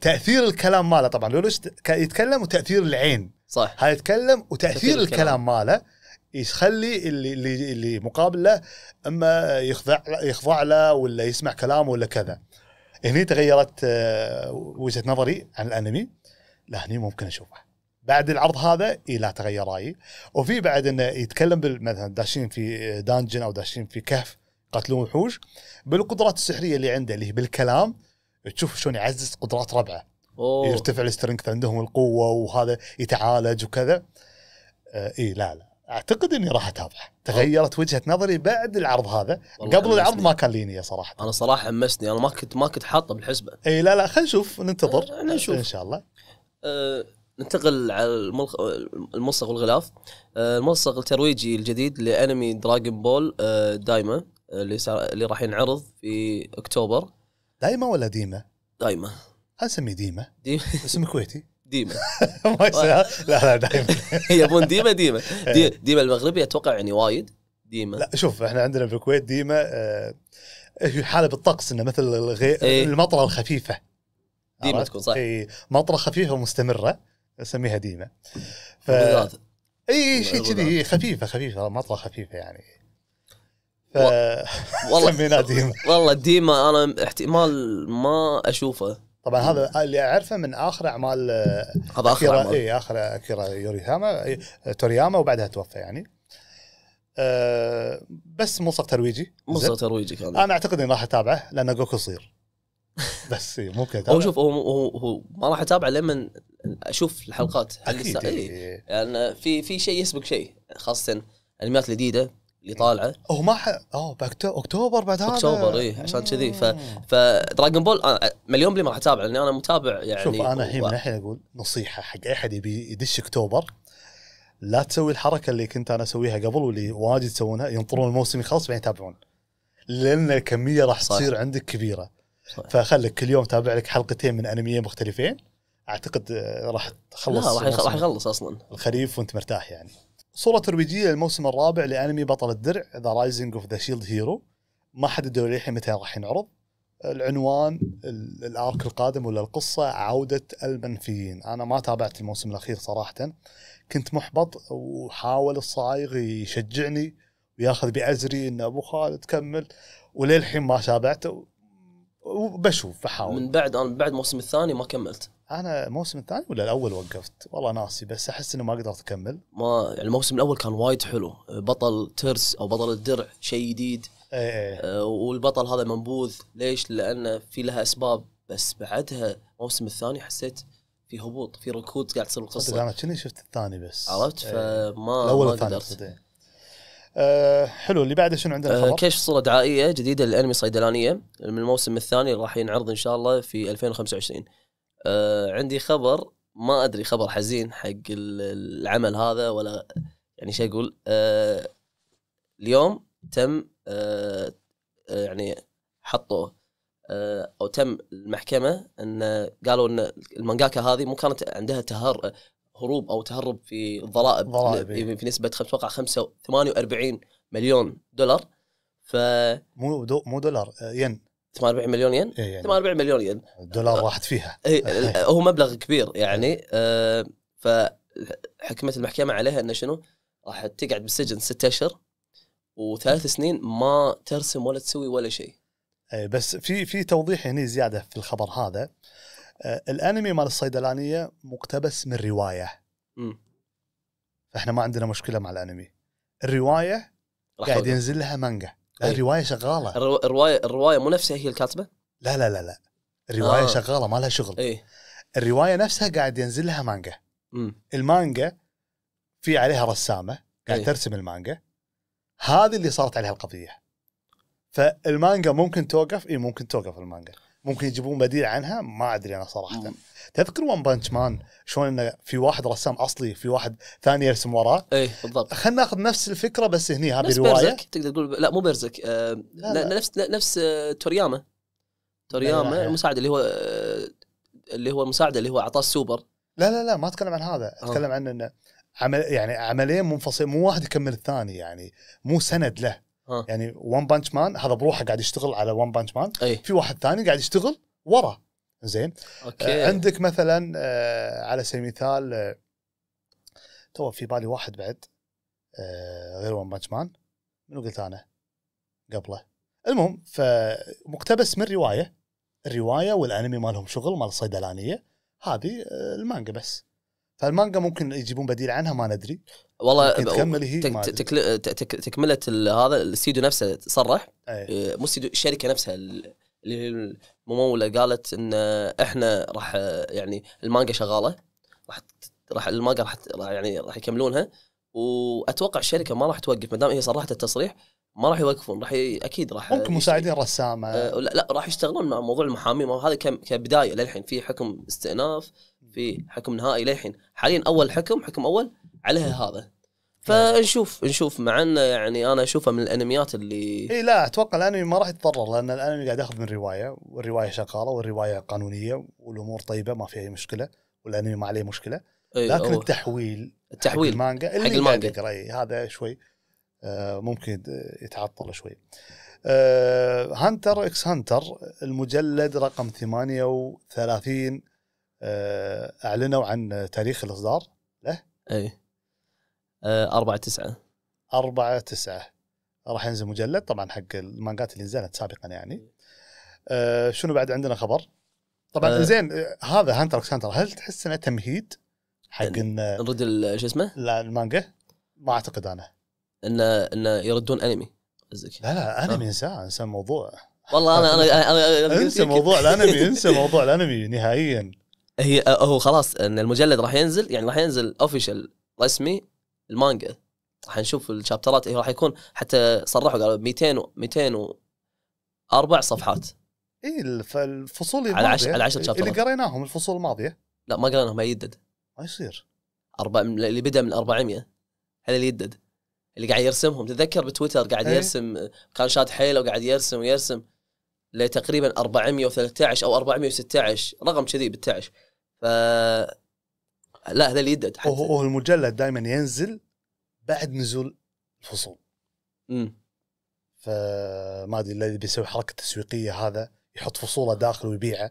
تاثير الكلام ماله طبعا لولوش يتكلم وتاثير العين صح هاي يتكلم وتاثير الكلام, الكلام ماله يخلي اللي اللي اللي مقابل له اما يخضع يخضع له ولا يسمع كلامه ولا كذا هني تغيرت آه، وجهه نظري عن الانمي لا هني ممكن اشوفه بعد العرض هذا إيه لا تغير رايي وفي بعد انه يتكلم مثلا داشين في آه، دانجن او داشين في كهف قتلون وحوش بالقدرات السحريه اللي عنده اللي بالكلام تشوف شلون يعزز قدرات ربعه أوه. يرتفع السترينث عندهم القوه وهذا يتعالج وكذا آه اي لا لا اعتقد اني راح اتابعه تغيرت وجهه نظري بعد العرض هذا قبل العرض ما كان لي نيه صراحه انا صراحه حمسني انا ما كنت ما كنت حاطه بالحسبه اي لا لا خلينا نشوف ننتظر آه، نشوف ان شاء الله أه ننتقل على الملخ... الملصق والغلاف أه الملصق الترويجي الجديد لانمي دراجون بول أه دايما آه، اللي سا... اللي راح ينعرض في اكتوبر دايما ولا ديما؟ دايما حنسميه ديما ديما اسم كويتي ديما ما لا لا دايما يبون ديما ديما ديما المغربي اتوقع يعني وايد ديما لا شوف احنا عندنا في الكويت ديما آه، في حاله بالطقس انه مثل الغي... ايه؟ المطره الخفيفه ديما تكون صح اي مطره خفيفه ومستمره اسميها ديما ف... اي إيه، شيء كذي إيه، خفيفه خفيفه مطره خفيفه يعني ف... آه، والله ديما والله ديما انا احتمال ما اشوفه طبعا هذا اللي اعرفه من اخر اعمال آه، هذا اخر اعمال اي اخر اكيرا يوريهاما إيه، تورياما وبعدها توفى يعني أه بس موسيقى ترويجي موسيقى ترويجي كان انا اعتقد اني راح اتابعه لان جوكو صغير بس ممكن اتابعه هو شوف هو هو, هو ما راح اتابعه لما اشوف الحلقات اكيد لسه إيه. إيه. يعني في في شيء يسبق شيء خاصه الانميات الجديده اللي طالعه او ما ح... اوه اكتوبر بعد هذا اكتوبر اي عشان كذي ف... فدراجون بول أنا مليون بالمية ما راح اتابع لاني انا متابع يعني شوف انا الحين من الحين اقول نصيحه حق اي احد يبي يدش اكتوبر لا تسوي الحركه اللي كنت انا اسويها قبل واللي واجد يسوونها ينطرون الموسم يخلص بعدين يتابعون لان الكميه راح تصير عندك كبيره فخلك كل يوم تابع لك حلقتين من انميين مختلفين اعتقد آه، راح تخلص لا راح يخلص اصلا الخريف وانت مرتاح يعني صورة ترويجية للموسم الرابع لأنمي بطل الدرع ذا رايزنج اوف ذا شيلد هيرو ما حددوا للحين متى راح ينعرض العنوان الارك القادم ولا القصه عوده المنفيين انا ما تابعت الموسم الاخير صراحه كنت محبط وحاول الصايغ يشجعني وياخذ بازري انه ابو خالد كمل وللحين ما تابعته وبشوف بحاول من بعد انا بعد الموسم الثاني ما كملت انا الموسم الثاني ولا الاول وقفت والله ناسي بس احس انه ما قدرت اكمل ما يعني الموسم الاول كان وايد حلو بطل ترس او بطل الدرع شيء جديد ايه, إيه،, إيه. آه والبطل هذا منبوذ ليش؟ لانه في لها اسباب بس بعدها الموسم الثاني حسيت في هبوط في ركود قاعد تصير القصه انا كني شفت الثاني بس عرفت إيه. فما الاول والثاني أه حلو اللي بعده شنو عندنا آه، خبر؟ أه كشف صوره دعائيه جديده للانمي صيدلانيه من الموسم الثاني راح ينعرض ان شاء الله في 2025 آه عندي خبر ما ادري خبر حزين حق العمل هذا ولا يعني شو اقول آه اليوم تم آه،, آه يعني حطوا آه او تم المحكمه ان قالوا ان المانجاكا هذه مو كانت عندها تهر هروب او تهرب في الضرائب ضرائب إيه. في نسبه اتوقع 48 مليون دولار ف مو دو مو دولار آه، ين 48 مليون ين؟ إيه يعني 48 مليون ين دولار راحت فيها إيه, إيه. هو مبلغ كبير يعني آه فحكمت المحكمه عليها انه شنو؟ راح تقعد بالسجن ست اشهر وثلاث سنين ما ترسم ولا تسوي ولا شيء. إيه بس في في توضيح هنا زياده في الخبر هذا آه الانمي مال الصيدلانيه مقتبس من روايه. امم فاحنا ما عندنا مشكله مع الانمي. الروايه قاعد ينزل لها مانجا. إيه. الروايه شغاله الروايه الروايه مو نفسها هي الكاتبه؟ لا لا لا لا الروايه آه. شغاله ما لها شغل ايه الروايه نفسها قاعد ينزل لها مانجا مم. المانجا في عليها رسامه قاعد أيه. ترسم المانجا هذه اللي صارت عليها القضيه فالمانجا ممكن توقف اي ممكن توقف المانجا ممكن يجيبون بديل عنها ما ادري انا صراحه مم. تذكر ون بانش مان شلون انه في واحد رسام اصلي في واحد ثاني يرسم وراه اي بالضبط خلينا ناخذ نفس الفكره بس هني هذه الروايه تقدر تقول لا مو بيرزك آه لا لا. نفس نفس تورياما آه، تورياما أيوة، أيوة. المساعد اللي هو آه، اللي هو المساعد اللي هو اعطاه السوبر لا لا لا ما اتكلم عن هذا آه. اتكلم عن انه عمل يعني عملين منفصلين مو واحد يكمل الثاني يعني مو سند له يعني وان بانش مان هذا بروحه قاعد يشتغل على وان بانش مان أي. في واحد ثاني قاعد يشتغل ورا زين أوكي. آه، عندك مثلا آه، على سبيل المثال آه، تو في بالي واحد بعد غير وان بانش مان منو قلت انا قبله المهم فمقتبس من روايه الروايه والانمي مالهم شغل مال الصيدلانيه هذه المانجا بس فالمانجا ممكن يجيبون بديل عنها ما ندري والله تكمل هي تك... تكمله هذا الاستديو نفسه صرح إيه. أيه. مو استديو الشركه نفسها اللي هي المموله قالت ان احنا راح يعني المانجا شغاله راح راح المانجا راح يعني راح يكملونها واتوقع الشركه ما راح توقف ما دام هي صرحت التصريح ما راح يوقفون راح ي... اكيد راح ممكن مساعدين رسامه آه لا, لا راح يشتغلون مع موضوع المحامين هذا كبدايه للحين في حكم استئناف في حكم نهائي للحين حاليا اول حكم حكم اول عليها هذا فنشوف نشوف مع انه يعني انا اشوفه من الانميات اللي اي لا اتوقع الانمي ما راح يتضرر لان الانمي قاعد ياخذ من روايه والروايه شغاله والروايه قانونيه والامور طيبه ما فيها اي مشكله والانمي ما عليه مشكله لكن أوه. التحويل التحويل حق المانجا اللي حق المانجا. قاعد هذا شوي آه، ممكن يتعطل شوي آه، هانتر اكس هانتر المجلد رقم 38 آه، اعلنوا عن تاريخ الاصدار له اي 4 9 4 9 راح ينزل مجلد طبعا حق المانجات اللي نزلت سابقا يعني شنو بعد عندنا خبر؟ طبعا أه زين هذا هانتر اكس هانتر هل تحس انه تمهيد حق يعني نرد شو اسمه؟ لا المانجا ما اعتقد انا ان ان يردون انمي قصدك لا لا انمي انساه انسى الموضوع والله انا انا انا, انسى موضوع الانمي انسى موضوع الانمي نهائيا هي هو خلاص ان المجلد راح ينزل يعني راح ينزل اوفيشال رسمي المانجا راح نشوف الشابترات هي راح يكون حتى صرحوا قالوا 200 و 204 صفحات اي الفصول على 10 على 10 شابترات اللي قريناهم الفصول الماضيه لا ما قريناهم يدد ما يصير أربع... اللي بدا من 400 هذا اللي يدد اللي قاعد يرسمهم تتذكر بتويتر قاعد إيه. يرسم كان شاد حيله وقاعد يرسم ويرسم لتقريبا 413 او 416 رقم كذي بالتعش ف لا هذا اللي يدد حتى هو المجلد دائما ينزل بعد نزول الفصول امم فما ادري اللي بيسوي حركه تسويقيه هذا يحط فصوله داخل ويبيعه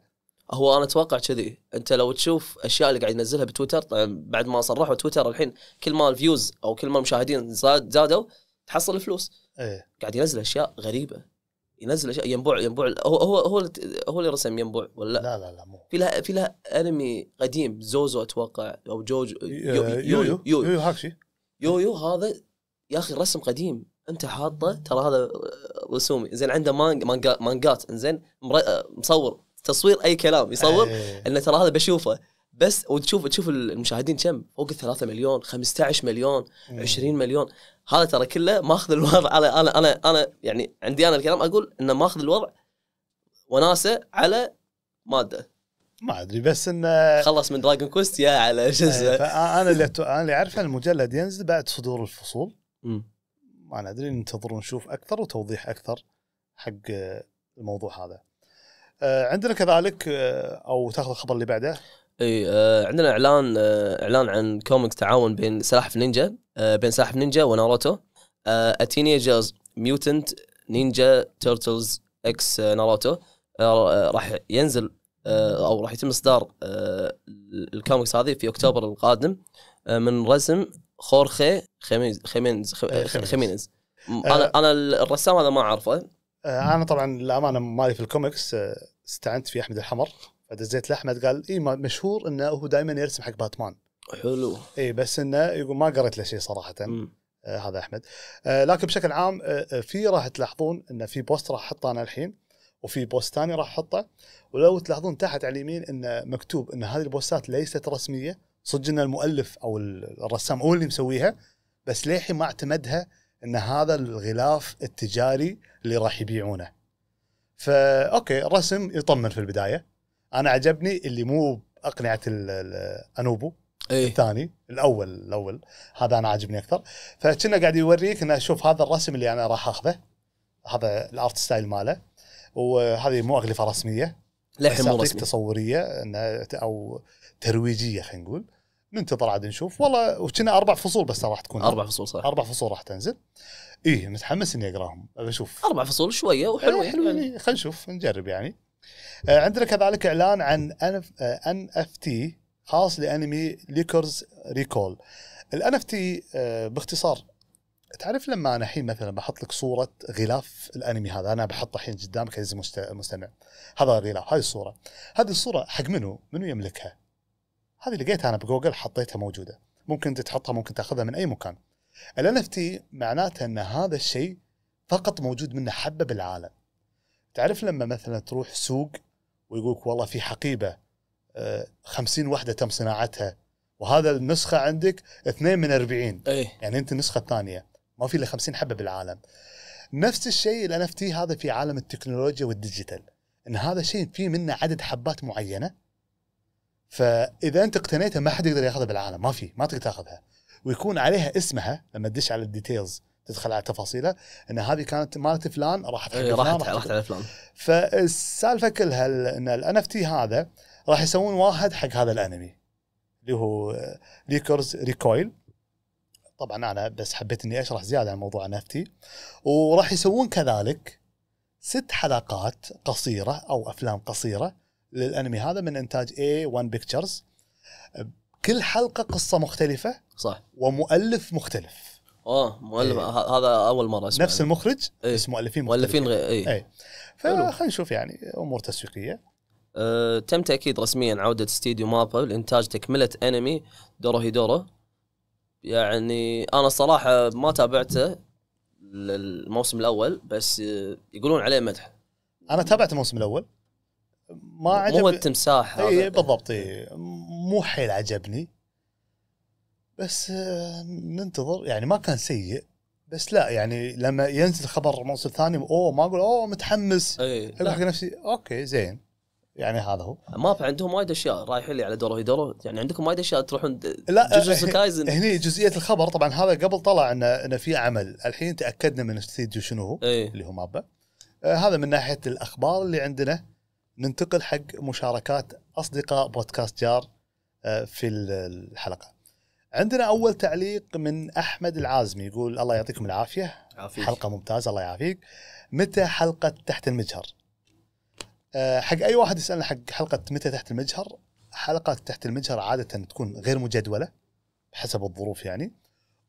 هو انا اتوقع كذي انت لو تشوف اشياء اللي قاعد ينزلها بتويتر طيب بعد ما صرحوا تويتر الحين كل ما الفيوز او كل ما المشاهدين زادوا تحصل فلوس ايه قاعد ينزل اشياء غريبه ينزل اشياء ينبوع ينبوع هو هو هو هو اللي رسم ينبوع ولا لا لا لا مو في لها في لها انمي قديم زوزو اتوقع او جوج إيه، يو يو يو يو, يو هاكشي يو يو هذا يا اخي رسم قديم انت حاطه ترى هذا رسومي زين عنده مانجا مانجات زين مصور تصوير اي كلام يصور أيه. انه ترى هذا بشوفه بس وتشوف تشوف المشاهدين كم فوق ال 3 مليون 15 مليون مم. إيه. 20 مليون هذا ترى كله ماخذ الوضع على انا انا انا يعني عندي انا الكلام اقول انه ماخذ الوضع وناسه على ماده ما ادري بس انه خلص من دراجون كوست يا على شو إيه، اسمه انا اللي انا اللي اعرفه المجلد ينزل بعد صدور الفصول ما ندري ننتظر نشوف اكثر وتوضيح اكثر حق الموضوع هذا آه، عندنا كذلك آه، او تاخذ الخبر اللي بعده اي آه عندنا اعلان آه اعلان عن كوميك تعاون بين سلاحف نينجا آه بين سلاحف نينجا وناروتو آه تينيجرز ميوتنت نينجا تورتلز اكس ناروتو آه،, آه راح ينزل آه او راح يتم اصدار آه الكوميكس هذه في اكتوبر القادم آه من رسم خورخي خيمينز خيمينز خيمينز انا انا الرسام هذا ما اعرفه انا طبعا للامانه مالي في الكوميكس استعنت في احمد الحمر فدزيت لاحمد قال اي مشهور انه هو دائما يرسم حق باتمان حلو اي بس انه يقول ما قريت له شيء صراحه آه هذا احمد آه لكن بشكل عام آه،, آه في راح تلاحظون ان في بوست راح احطه انا الحين وفي بوست ثاني راح احطه ولو تلاحظون تحت على اليمين انه مكتوب ان هذه البوستات ليست رسميه صدق ان المؤلف او الرسام هو اللي مسويها بس للحين ما اعتمدها ان هذا الغلاف التجاري اللي راح يبيعونه فا اوكي الرسم يطمن في البدايه انا عجبني اللي مو اقنعه انوبو إيه؟ الثاني الاول الاول هذا انا عاجبني اكثر فكنا قاعد يوريك انه شوف هذا الرسم اللي انا راح اخذه هذا الارت ستايل ماله وهذه مو اغلفه رسميه للحين مو رسميه تصوريه او ترويجيه خلينا نقول ننتظر عاد نشوف والله وكنا اربع فصول بس راح تكون اربع فصول صح اربع فصول راح تنزل ايه متحمس اني اقراهم بشوف اربع فصول شويه إيه حلو يعني. خلينا نشوف نجرب يعني آه عندنا كذلك اعلان عن ان اف تي خاص لانمي ليكرز ريكول الان اف تي باختصار تعرف لما انا الحين مثلا بحط لك صوره غلاف الانمي هذا انا بحطه الحين قدامك عزيزي المستمع هذا الغلاف هذه الصوره هذه الصوره حق منو؟ منو يملكها؟ هذه لقيتها انا بجوجل حطيتها موجوده ممكن انت تحطها ممكن تاخذها من اي مكان ال NFT معناته ان هذا الشيء فقط موجود منه حبه بالعالم تعرف لما مثلا تروح سوق ويقولك والله في حقيبه آه، خمسين وحده تم صناعتها وهذا النسخه عندك اثنين من 40 أيه. يعني انت النسخه الثانيه ما في الا 50 حبه بالعالم نفس الشيء ال NFT هذا في عالم التكنولوجيا والديجيتال ان هذا الشيء في منه عدد حبات معينه فاذا انت اقتنيته ما حد يقدر ياخذها بالعالم ما في ما تقدر تاخذها ويكون عليها اسمها لما تدش على الديتيلز تدخل على تفاصيلها ان هذه كانت مالت فلان راحت حق إيه، فلان راحت, على فلان فالسالفه كلها ان الان اف تي هذا راح يسوون واحد حق هذا الانمي اللي هو ريكورز آه، ريكويل طبعا انا بس حبيت اني اشرح زياده عن موضوع ان اف تي وراح يسوون كذلك ست حلقات قصيره او افلام قصيره للانمي هذا من انتاج اي 1 بيكتشرز كل حلقه قصه مختلفه صح ومؤلف مختلف اه مؤلف إيه. هذا اول مره اسمع نفس المخرج إيه. بس مؤلفين مؤلفين غير اي إيه. فخلينا نشوف يعني امور تسويقيه أه تم تاكيد رسميا عوده استديو مابا لانتاج تكمله انمي دورو هيدورو يعني انا الصراحه ما تابعته الموسم الاول بس يقولون عليه مدح انا تابعت الموسم الاول ما عجب مو التمساح اي بالضبط اي مو حيل عجبني بس آه، ننتظر يعني ما كان سيء بس لا يعني لما ينزل خبر موسم ثاني اوه ما اقول اوه متحمس اي اقول حق نفسي اوكي زين يعني هذا هو في عندهم وايد اشياء رايحين لي على دورو هيدورو يعني عندكم وايد اشياء تروحون لا كايزن هني جزئيه الخبر طبعا هذا قبل طلع انه انه في عمل الحين تاكدنا من استديو شنو هو ايه. اللي هو مابا آه هذا من ناحيه الاخبار اللي عندنا ننتقل حق مشاركات اصدقاء بودكاست جار آه، في الحلقه. عندنا اول تعليق من احمد العازمي يقول الله يعطيكم العافيه عافيك. حلقه ممتازه الله يعافيك. متى حلقه تحت المجهر؟ آه، حق اي واحد يسالنا حق حلقه متى تحت المجهر؟ حلقه تحت المجهر عاده تكون غير مجدوله حسب الظروف يعني.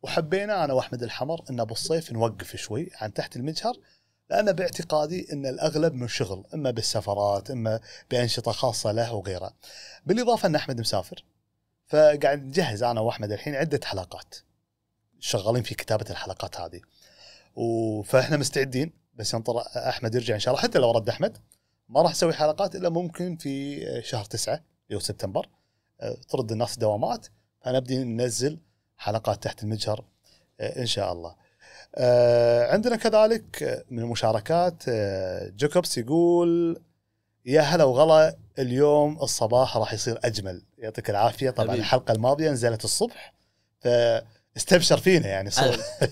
وحبينا انا واحمد الحمر ان بالصيف نوقف شوي عن تحت المجهر لأن باعتقادي أن الأغلب من شغل إما بالسفرات إما بأنشطة خاصة له وغيره بالإضافة أن أحمد مسافر فقاعد نجهز أنا وأحمد الحين عدة حلقات شغالين في كتابة الحلقات هذه فإحنا مستعدين بس ينطر أحمد يرجع إن شاء الله حتى لو رد أحمد ما راح أسوي حلقات إلا ممكن في شهر تسعة اللي هو سبتمبر ترد الناس دوامات فنبدي ننزل حلقات تحت المجهر إن شاء الله آه، عندنا كذلك من المشاركات آه، جوكوبس يقول يا هلا وغلا اليوم الصباح راح يصير اجمل يعطيك العافيه طبعا حبيب. الحلقه الماضيه نزلت الصبح فاستبشر فينا يعني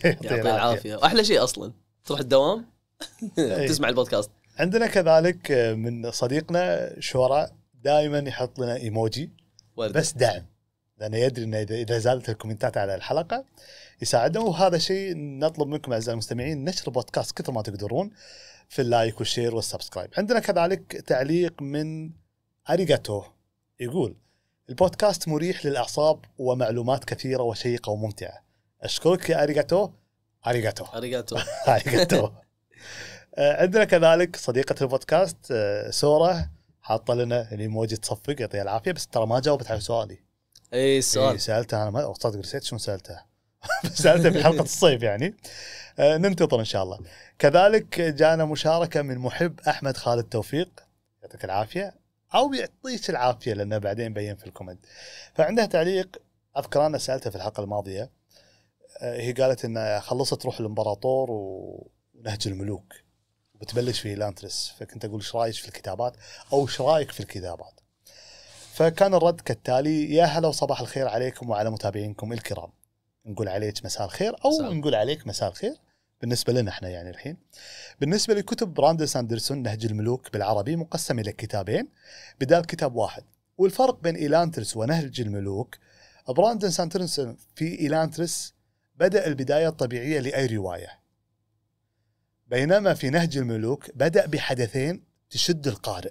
يعطيه العافيه واحلى شيء اصلا تروح الدوام إيه. تسمع البودكاست عندنا كذلك آه، من صديقنا شورى دائما يحط لنا ايموجي بس دعم لانه يدري انه اذا زادت الكومنتات على الحلقه يساعدهم وهذا شيء نطلب منكم اعزائي المستمعين نشر البودكاست كثر ما تقدرون في اللايك والشير والسبسكرايب عندنا كذلك تعليق من اريجاتو يقول البودكاست مريح للاعصاب ومعلومات كثيره وشيقه وممتعه اشكرك يا اريجاتو اريجاتو اريجاتو اريجاتو عندنا كذلك صديقه البودكاست آه، سوره حاطه لنا الايموجي تصفق يعطيها العافيه بس ترى ما جاوبت على سؤالي اي السؤال إيه, إيه، سالته انا ما والله نسيت شنو سالته سالته في حلقه الصيف يعني آه ننتظر ان شاء الله كذلك جانا مشاركه من محب احمد خالد توفيق يعطيك العافيه او يعطيك العافيه لانه بعدين بين في الكومنت فعنده تعليق اذكر انا سالته في الحلقه الماضيه آه هي قالت ان خلصت روح الامبراطور ونهج الملوك وبتبلش في لانترس فكنت اقول ايش رايك في الكتابات او ايش رايك في الكتابات فكان الرد كالتالي يا هلا وصباح الخير عليكم وعلى متابعينكم الكرام نقول عليك مساء الخير او سلام. نقول عليك مساء الخير بالنسبه لنا احنا يعني الحين بالنسبه لكتب براند ساندرسون نهج الملوك بالعربي مقسم الى كتابين بدال كتاب واحد والفرق بين إيلانترس ونهج الملوك براند ساندرسون في إيلانترس بدأ البداية الطبيعية لأي رواية بينما في نهج الملوك بدأ بحدثين تشد القارئ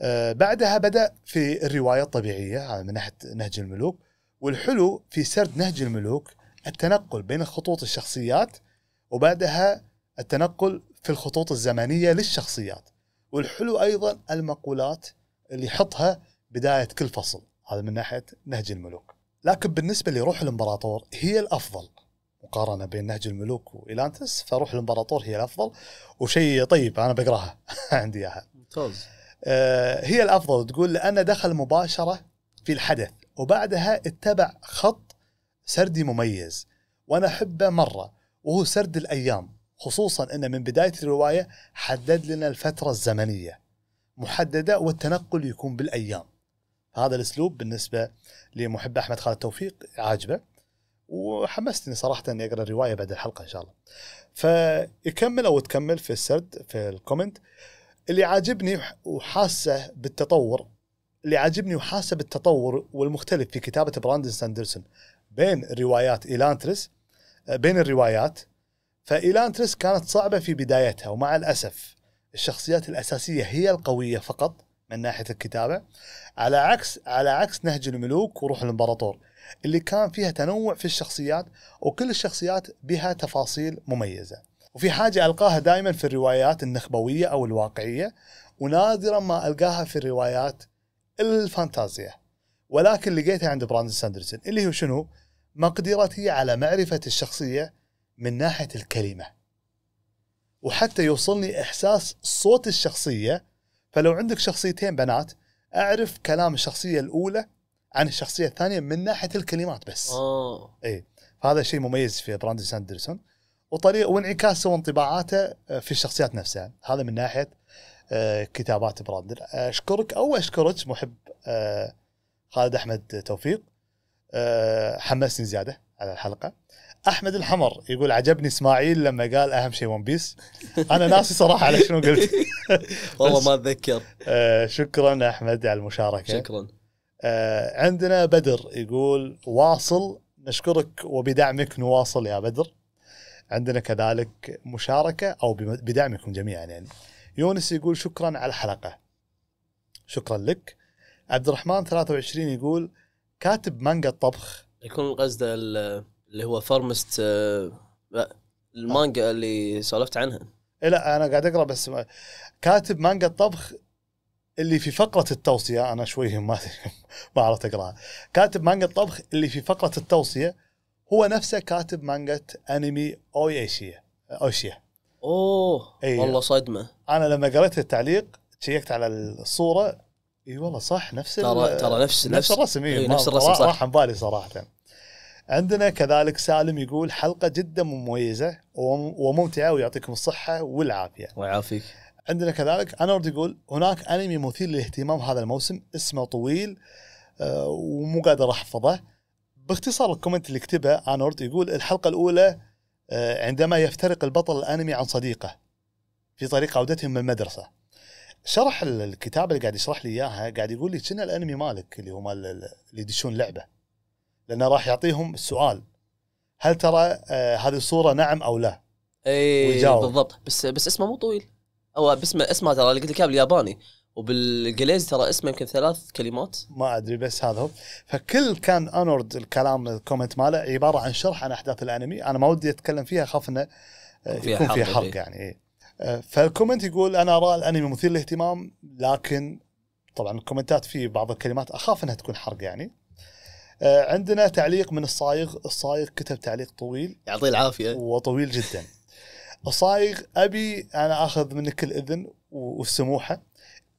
آه، بعدها بدأ في الرواية الطبيعية على آه، ناحيه نهج الملوك والحلو في سرد نهج الملوك التنقل بين خطوط الشخصيات وبعدها التنقل في الخطوط الزمنية للشخصيات والحلو أيضا المقولات اللي يحطها بداية كل فصل هذا من ناحية نهج الملوك لكن بالنسبة لروح الإمبراطور هي الأفضل مقارنة بين نهج الملوك وإيلانتس فروح الإمبراطور هي الأفضل وشيء طيب أنا بقراها عندي إياها ممتاز آه، هي الافضل تقول لانه دخل مباشره في الحدث وبعدها اتبع خط سردي مميز وانا احبه مره وهو سرد الايام خصوصا انه من بدايه الروايه حدد لنا الفتره الزمنيه محدده والتنقل يكون بالايام هذا الاسلوب بالنسبه لمحب احمد خالد توفيق عاجبه وحمستني صراحه اني اقرا الروايه بعد الحلقه ان شاء الله فيكمل او تكمل في السرد في الكومنت اللي عاجبني وحاسه بالتطور اللي عاجبني وحاسه بالتطور والمختلف في كتابه براندن ساندرسون بين روايات إيلانترس آه، بين الروايات فإيلانترس كانت صعبة في بدايتها ومع الأسف الشخصيات الأساسية هي القوية فقط من ناحية الكتابة على عكس على عكس نهج الملوك وروح الإمبراطور اللي كان فيها تنوع في الشخصيات وكل الشخصيات بها تفاصيل مميزة وفي حاجه القاها دائما في الروايات النخبويه او الواقعيه ونادرا ما القاها في الروايات الفانتازيا ولكن لقيتها عند براند ساندرسون اللي هو شنو؟ مقدرتي على معرفه الشخصيه من ناحيه الكلمه وحتى يوصلني احساس صوت الشخصيه فلو عندك شخصيتين بنات اعرف كلام الشخصيه الاولى عن الشخصيه الثانيه من ناحيه الكلمات بس. اه اي فهذا شيء مميز في براند ساندرسون وطريق وانعكاسه وانطباعاته آه، في الشخصيات نفسها هذا من ناحيه آه، كتابات براندن اشكرك او اشكرك محب آه، خالد احمد توفيق حمسني زياده على الحلقه احمد الحمر يقول عجبني اسماعيل لما قال اهم شيء ون بيس انا ناسي صراحه على شنو قلت والله ما اتذكر شكرا احمد على المشاركه شكرا عندنا بدر يقول واصل نشكرك وبدعمك نواصل يا بدر عندنا كذلك مشاركه او بدعمكم جميعا يعني يونس يقول شكرا على الحلقه شكرا لك عبد الرحمن 23 يقول كاتب مانجا الطبخ يكون قصده اللي هو فارمست آه، المانجا اللي سولفت عنها إيه، لا انا قاعد اقرا بس كاتب مانجا الطبخ اللي في فقره التوصيه انا شوي ما ما عرفت اقراها كاتب مانجا الطبخ اللي في فقره التوصيه هو نفسه كاتب مانجا انمي اويشيا اوشيا اوه أي والله صدمه انا لما قريت التعليق شيكت على الصوره اي والله صح نفس ترى ترى نفس نفس الرسم اي نفس الرسم صح راح بالي صراحه عندنا كذلك سالم يقول حلقه جدا مميزه وممتعه ويعطيكم الصحه والعافيه ويعافيك عندنا كذلك ورد يقول هناك انمي مثير للاهتمام هذا الموسم اسمه طويل آه، ومو قادر احفظه باختصار الكومنت اللي كتبه انورد يقول الحلقه الاولى آه، عندما يفترق البطل الانمي عن صديقه في طريق عودتهم من المدرسه شرح الكتاب اللي قاعد يشرح لي اياها قاعد يقول لي شنو الانمي مالك اللي هو مال اللي يدشون لعبه لانه راح يعطيهم السؤال هل ترى آه، هذه الصوره نعم او لا؟ اي بالضبط بس بس اسمه مو طويل او بس اسمه ترى اللي الكتاب الياباني وبالانجليزي ترى اسمه يمكن ثلاث كلمات ما ادري بس هذا هو فكل كان انورد الكلام الكومنت ماله عباره عن شرح عن احداث الانمي انا ما ودي اتكلم فيها اخاف انه يكون فيها حرق إيه. يعني إيه. فالكومنت يقول انا ارى الانمي مثير للاهتمام لكن طبعا الكومنتات فيه بعض الكلمات اخاف انها تكون حرق يعني آه، عندنا تعليق من الصايغ الصايغ كتب تعليق طويل يعطيه العافيه وطويل جدا الصايغ ابي انا اخذ منك الاذن والسموحه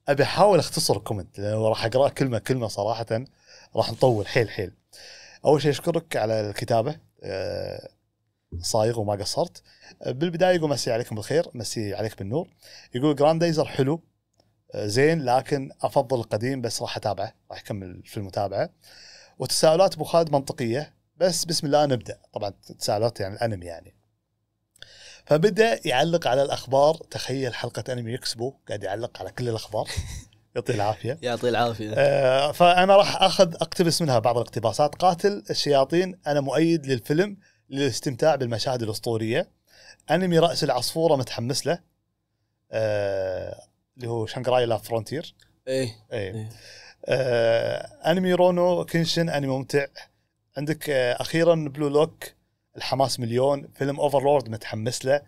ابي احاول اختصر الكومنت لانه راح اقراه كلمه كلمه صراحه راح نطول حيل حيل اول شيء اشكرك على الكتابه أه صايغ وما قصرت آه، بالبدايه يقول مسي عليكم بالخير مسي عليك بالنور يقول دايزر حلو آه، زين لكن افضل القديم بس راح اتابعه راح اكمل في المتابعه وتساؤلات ابو خالد منطقيه بس بسم الله نبدا طبعا تساؤلات يعني الانمي يعني فبدا يعلق على الاخبار تخيل حلقه انمي اكسبو قاعد يعلق على كل الاخبار يعطيه العافيه يعطيه العافيه آه فانا راح اخذ اقتبس منها بعض الاقتباسات قاتل الشياطين انا مؤيد للفيلم للاستمتاع بالمشاهد الاسطوريه انمي راس العصفوره متحمس له آه اللي هو شانغراي لا فرونتير ايه ايه, إيه. آه انمي رونو كنشن انمي ممتع عندك آه اخيرا بلو لوك الحماس مليون فيلم اوفرلورد متحمس له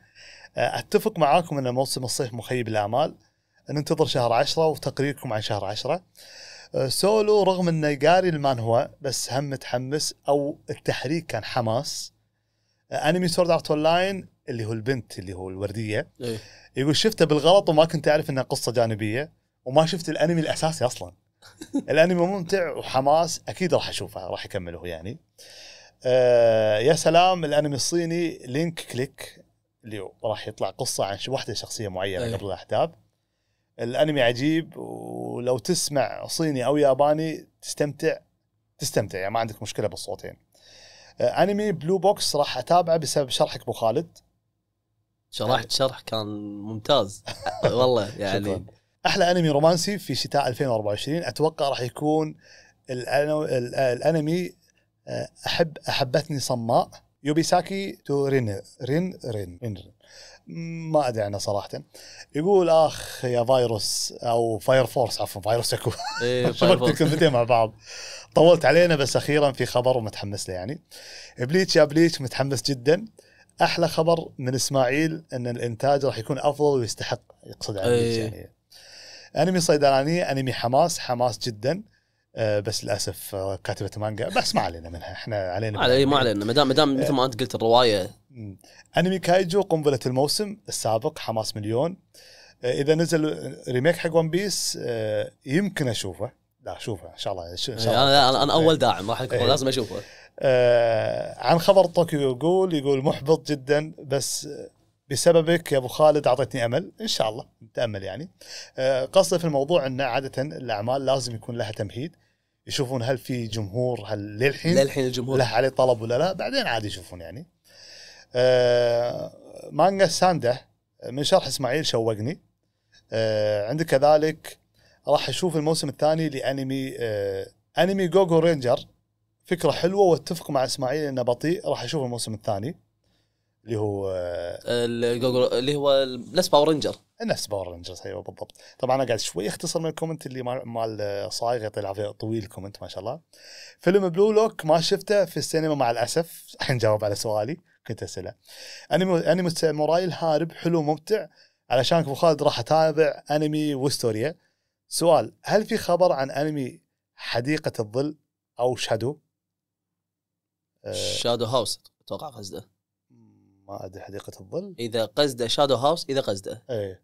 آه، اتفق معاكم ان موسم الصيف مخيب الامال ننتظر شهر عشرة وتقريركم عن شهر عشرة آه، سولو رغم انه قاري المان هو بس هم متحمس او التحريك كان حماس آه، انمي سورد ارت اون لاين اللي هو البنت اللي هو الورديه إيه؟ يقول شفته بالغلط وما كنت اعرف انها قصه جانبيه وما شفت الانمي الاساسي اصلا الانمي ممتع وحماس اكيد راح اشوفه راح اكمله يعني آه آه يا سلام الانمي الصيني لينك كليك اللي راح يطلع قصه عن واحده شخصيه معينه أيه. قبل الاحداث الانمي عجيب ولو تسمع صيني او ياباني تستمتع تستمتع يعني ما عندك مشكله بالصوتين آه انمي بلو بوكس راح اتابعه بسبب شرحك ابو خالد شرحت شرح كان ممتاز والله يعني شكرا. احلى انمي رومانسي في شتاء 2024 اتوقع راح يكون الانمي احب احبتني صماء يوبيساكي تو رين رين رين, رين. ما ادري عنه صراحه يقول اخ يا فيروس او فاير فورس عفوا فيروس اكو شبكت الكلمتين مع بعض طولت علينا بس اخيرا في خبر ومتحمس له يعني بليتش يا بليتش متحمس جدا احلى خبر من اسماعيل ان الانتاج راح يكون افضل ويستحق يقصد عن إيه. يعني انمي صيدلانيه انمي حماس حماس جدا آه، بس للاسف آه، كاتبه مانجا بس ما علينا منها احنا علينا ما علينا ما دام ما دام مثل ما آه. انت قلت الروايه انمي كايجو قنبله الموسم السابق حماس مليون اذا نزل ريميك حق ون بيس يمكن اشوفه لا اشوفه ان شاء الله ان شاء الله انا انا اول إيه. داعم راح اكون إيه. لازم اشوفه عن خبر طوكيو يقول يقول محبط جدا بس بسببك يا ابو خالد اعطيتني امل ان شاء الله نتامل يعني قصدي في الموضوع ان عاده الاعمال لازم يكون لها تمهيد يشوفون هل في جمهور هل للحين للحين الجمهور له عليه طلب ولا لا بعدين عادي يشوفون يعني آه مانجا سانده من شرح اسماعيل شوقني آه عندك كذلك راح اشوف الموسم الثاني لانمي آه انمي جوجو رينجر فكره حلوه واتفق مع اسماعيل انه بطيء راح اشوف الموسم الثاني اللي هو اللي هو نفس باور رينجر نفس باور رينجر ايوه بالضبط طبعا انا قاعد شوي اختصر من الكومنت اللي مال صايغ يطلع طويل الكومنت ما شاء الله فيلم بلو لوك ما شفته في السينما مع الاسف الحين جاوب على سؤالي كنت اساله انمي انمي موراي الهارب حلو ممتع علشان ابو خالد راح اتابع انمي وستوريا سؤال هل في خبر عن انمي حديقه الظل او شادو؟ شادو هاوس اتوقع قصده ما ادري حديقه الظل اذا قصده شادو هاوس اذا قصده ايه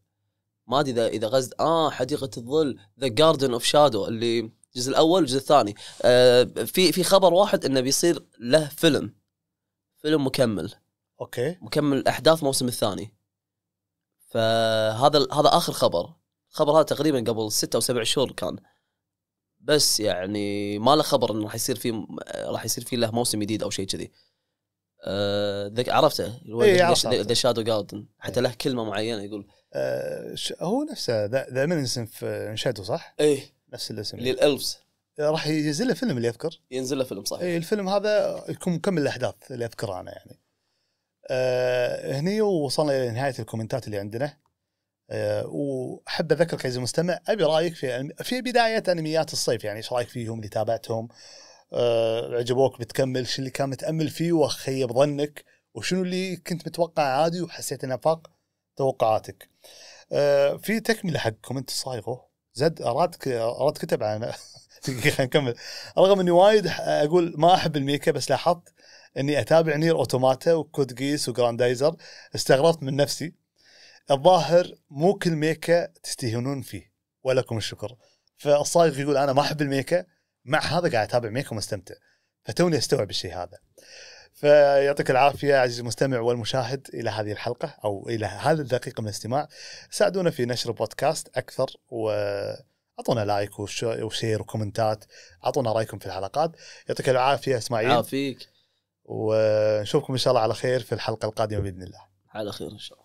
ما ادري اذا اذا قصد اه حديقه الظل ذا جاردن اوف شادو اللي الجزء الاول والجزء الثاني آه في في خبر واحد انه بيصير له فيلم فيلم مكمل اوكي مكمل احداث الموسم الثاني فهذا هذا اخر خبر الخبر هذا تقريبا قبل ستة او سبع شهور كان بس يعني ما له خبر انه راح يصير في راح يصير في له موسم جديد او شيء كذي ذاك آه عرفته ذا شادو جاردن حتى إيه. له كلمه معينه يقول آه هو نفسه ذا من اسم في انشاده صح؟ ايه نفس الاسم للالفز إيه، راح ينزل له فيلم اللي اذكر ينزل له فيلم صحيح اي الفيلم هذا يكون مكمل الاحداث اللي اذكرها انا يعني آه هني وصلنا الى نهايه الكومنتات اللي عندنا أه واحب اذكرك عزيزي المستمع ابي رايك في في بدايه انميات الصيف يعني ايش رايك فيهم اللي تابعتهم آه عجبوك بتكمل شو اللي كان متامل فيه وخيب ظنك وشنو اللي كنت متوقع عادي وحسيت انه فاق توقعاتك آه في تكمله حق كومنت صايغه زد اراد اراد كتب عن خلينا نكمل رغم اني وايد اقول ما احب الميكا بس لاحظت اني اتابع نير اوتوماتا وكود جيس وجراندايزر استغربت من نفسي الظاهر مو كل ميكا تستهينون فيه ولكم الشكر فالصايغ يقول انا ما احب الميكا مع هذا قاعد اتابع ميك ومستمتع فتوني استوعب الشيء هذا فيعطيك العافيه عزيزي المستمع والمشاهد الى هذه الحلقه او الى هذا الدقيقه من الاستماع ساعدونا في نشر بودكاست اكثر و اعطونا لايك وشير وكومنتات اعطونا رايكم في الحلقات يعطيك العافيه اسماعيل عافيك ونشوفكم ان شاء الله على خير في الحلقه القادمه باذن الله على خير ان شاء الله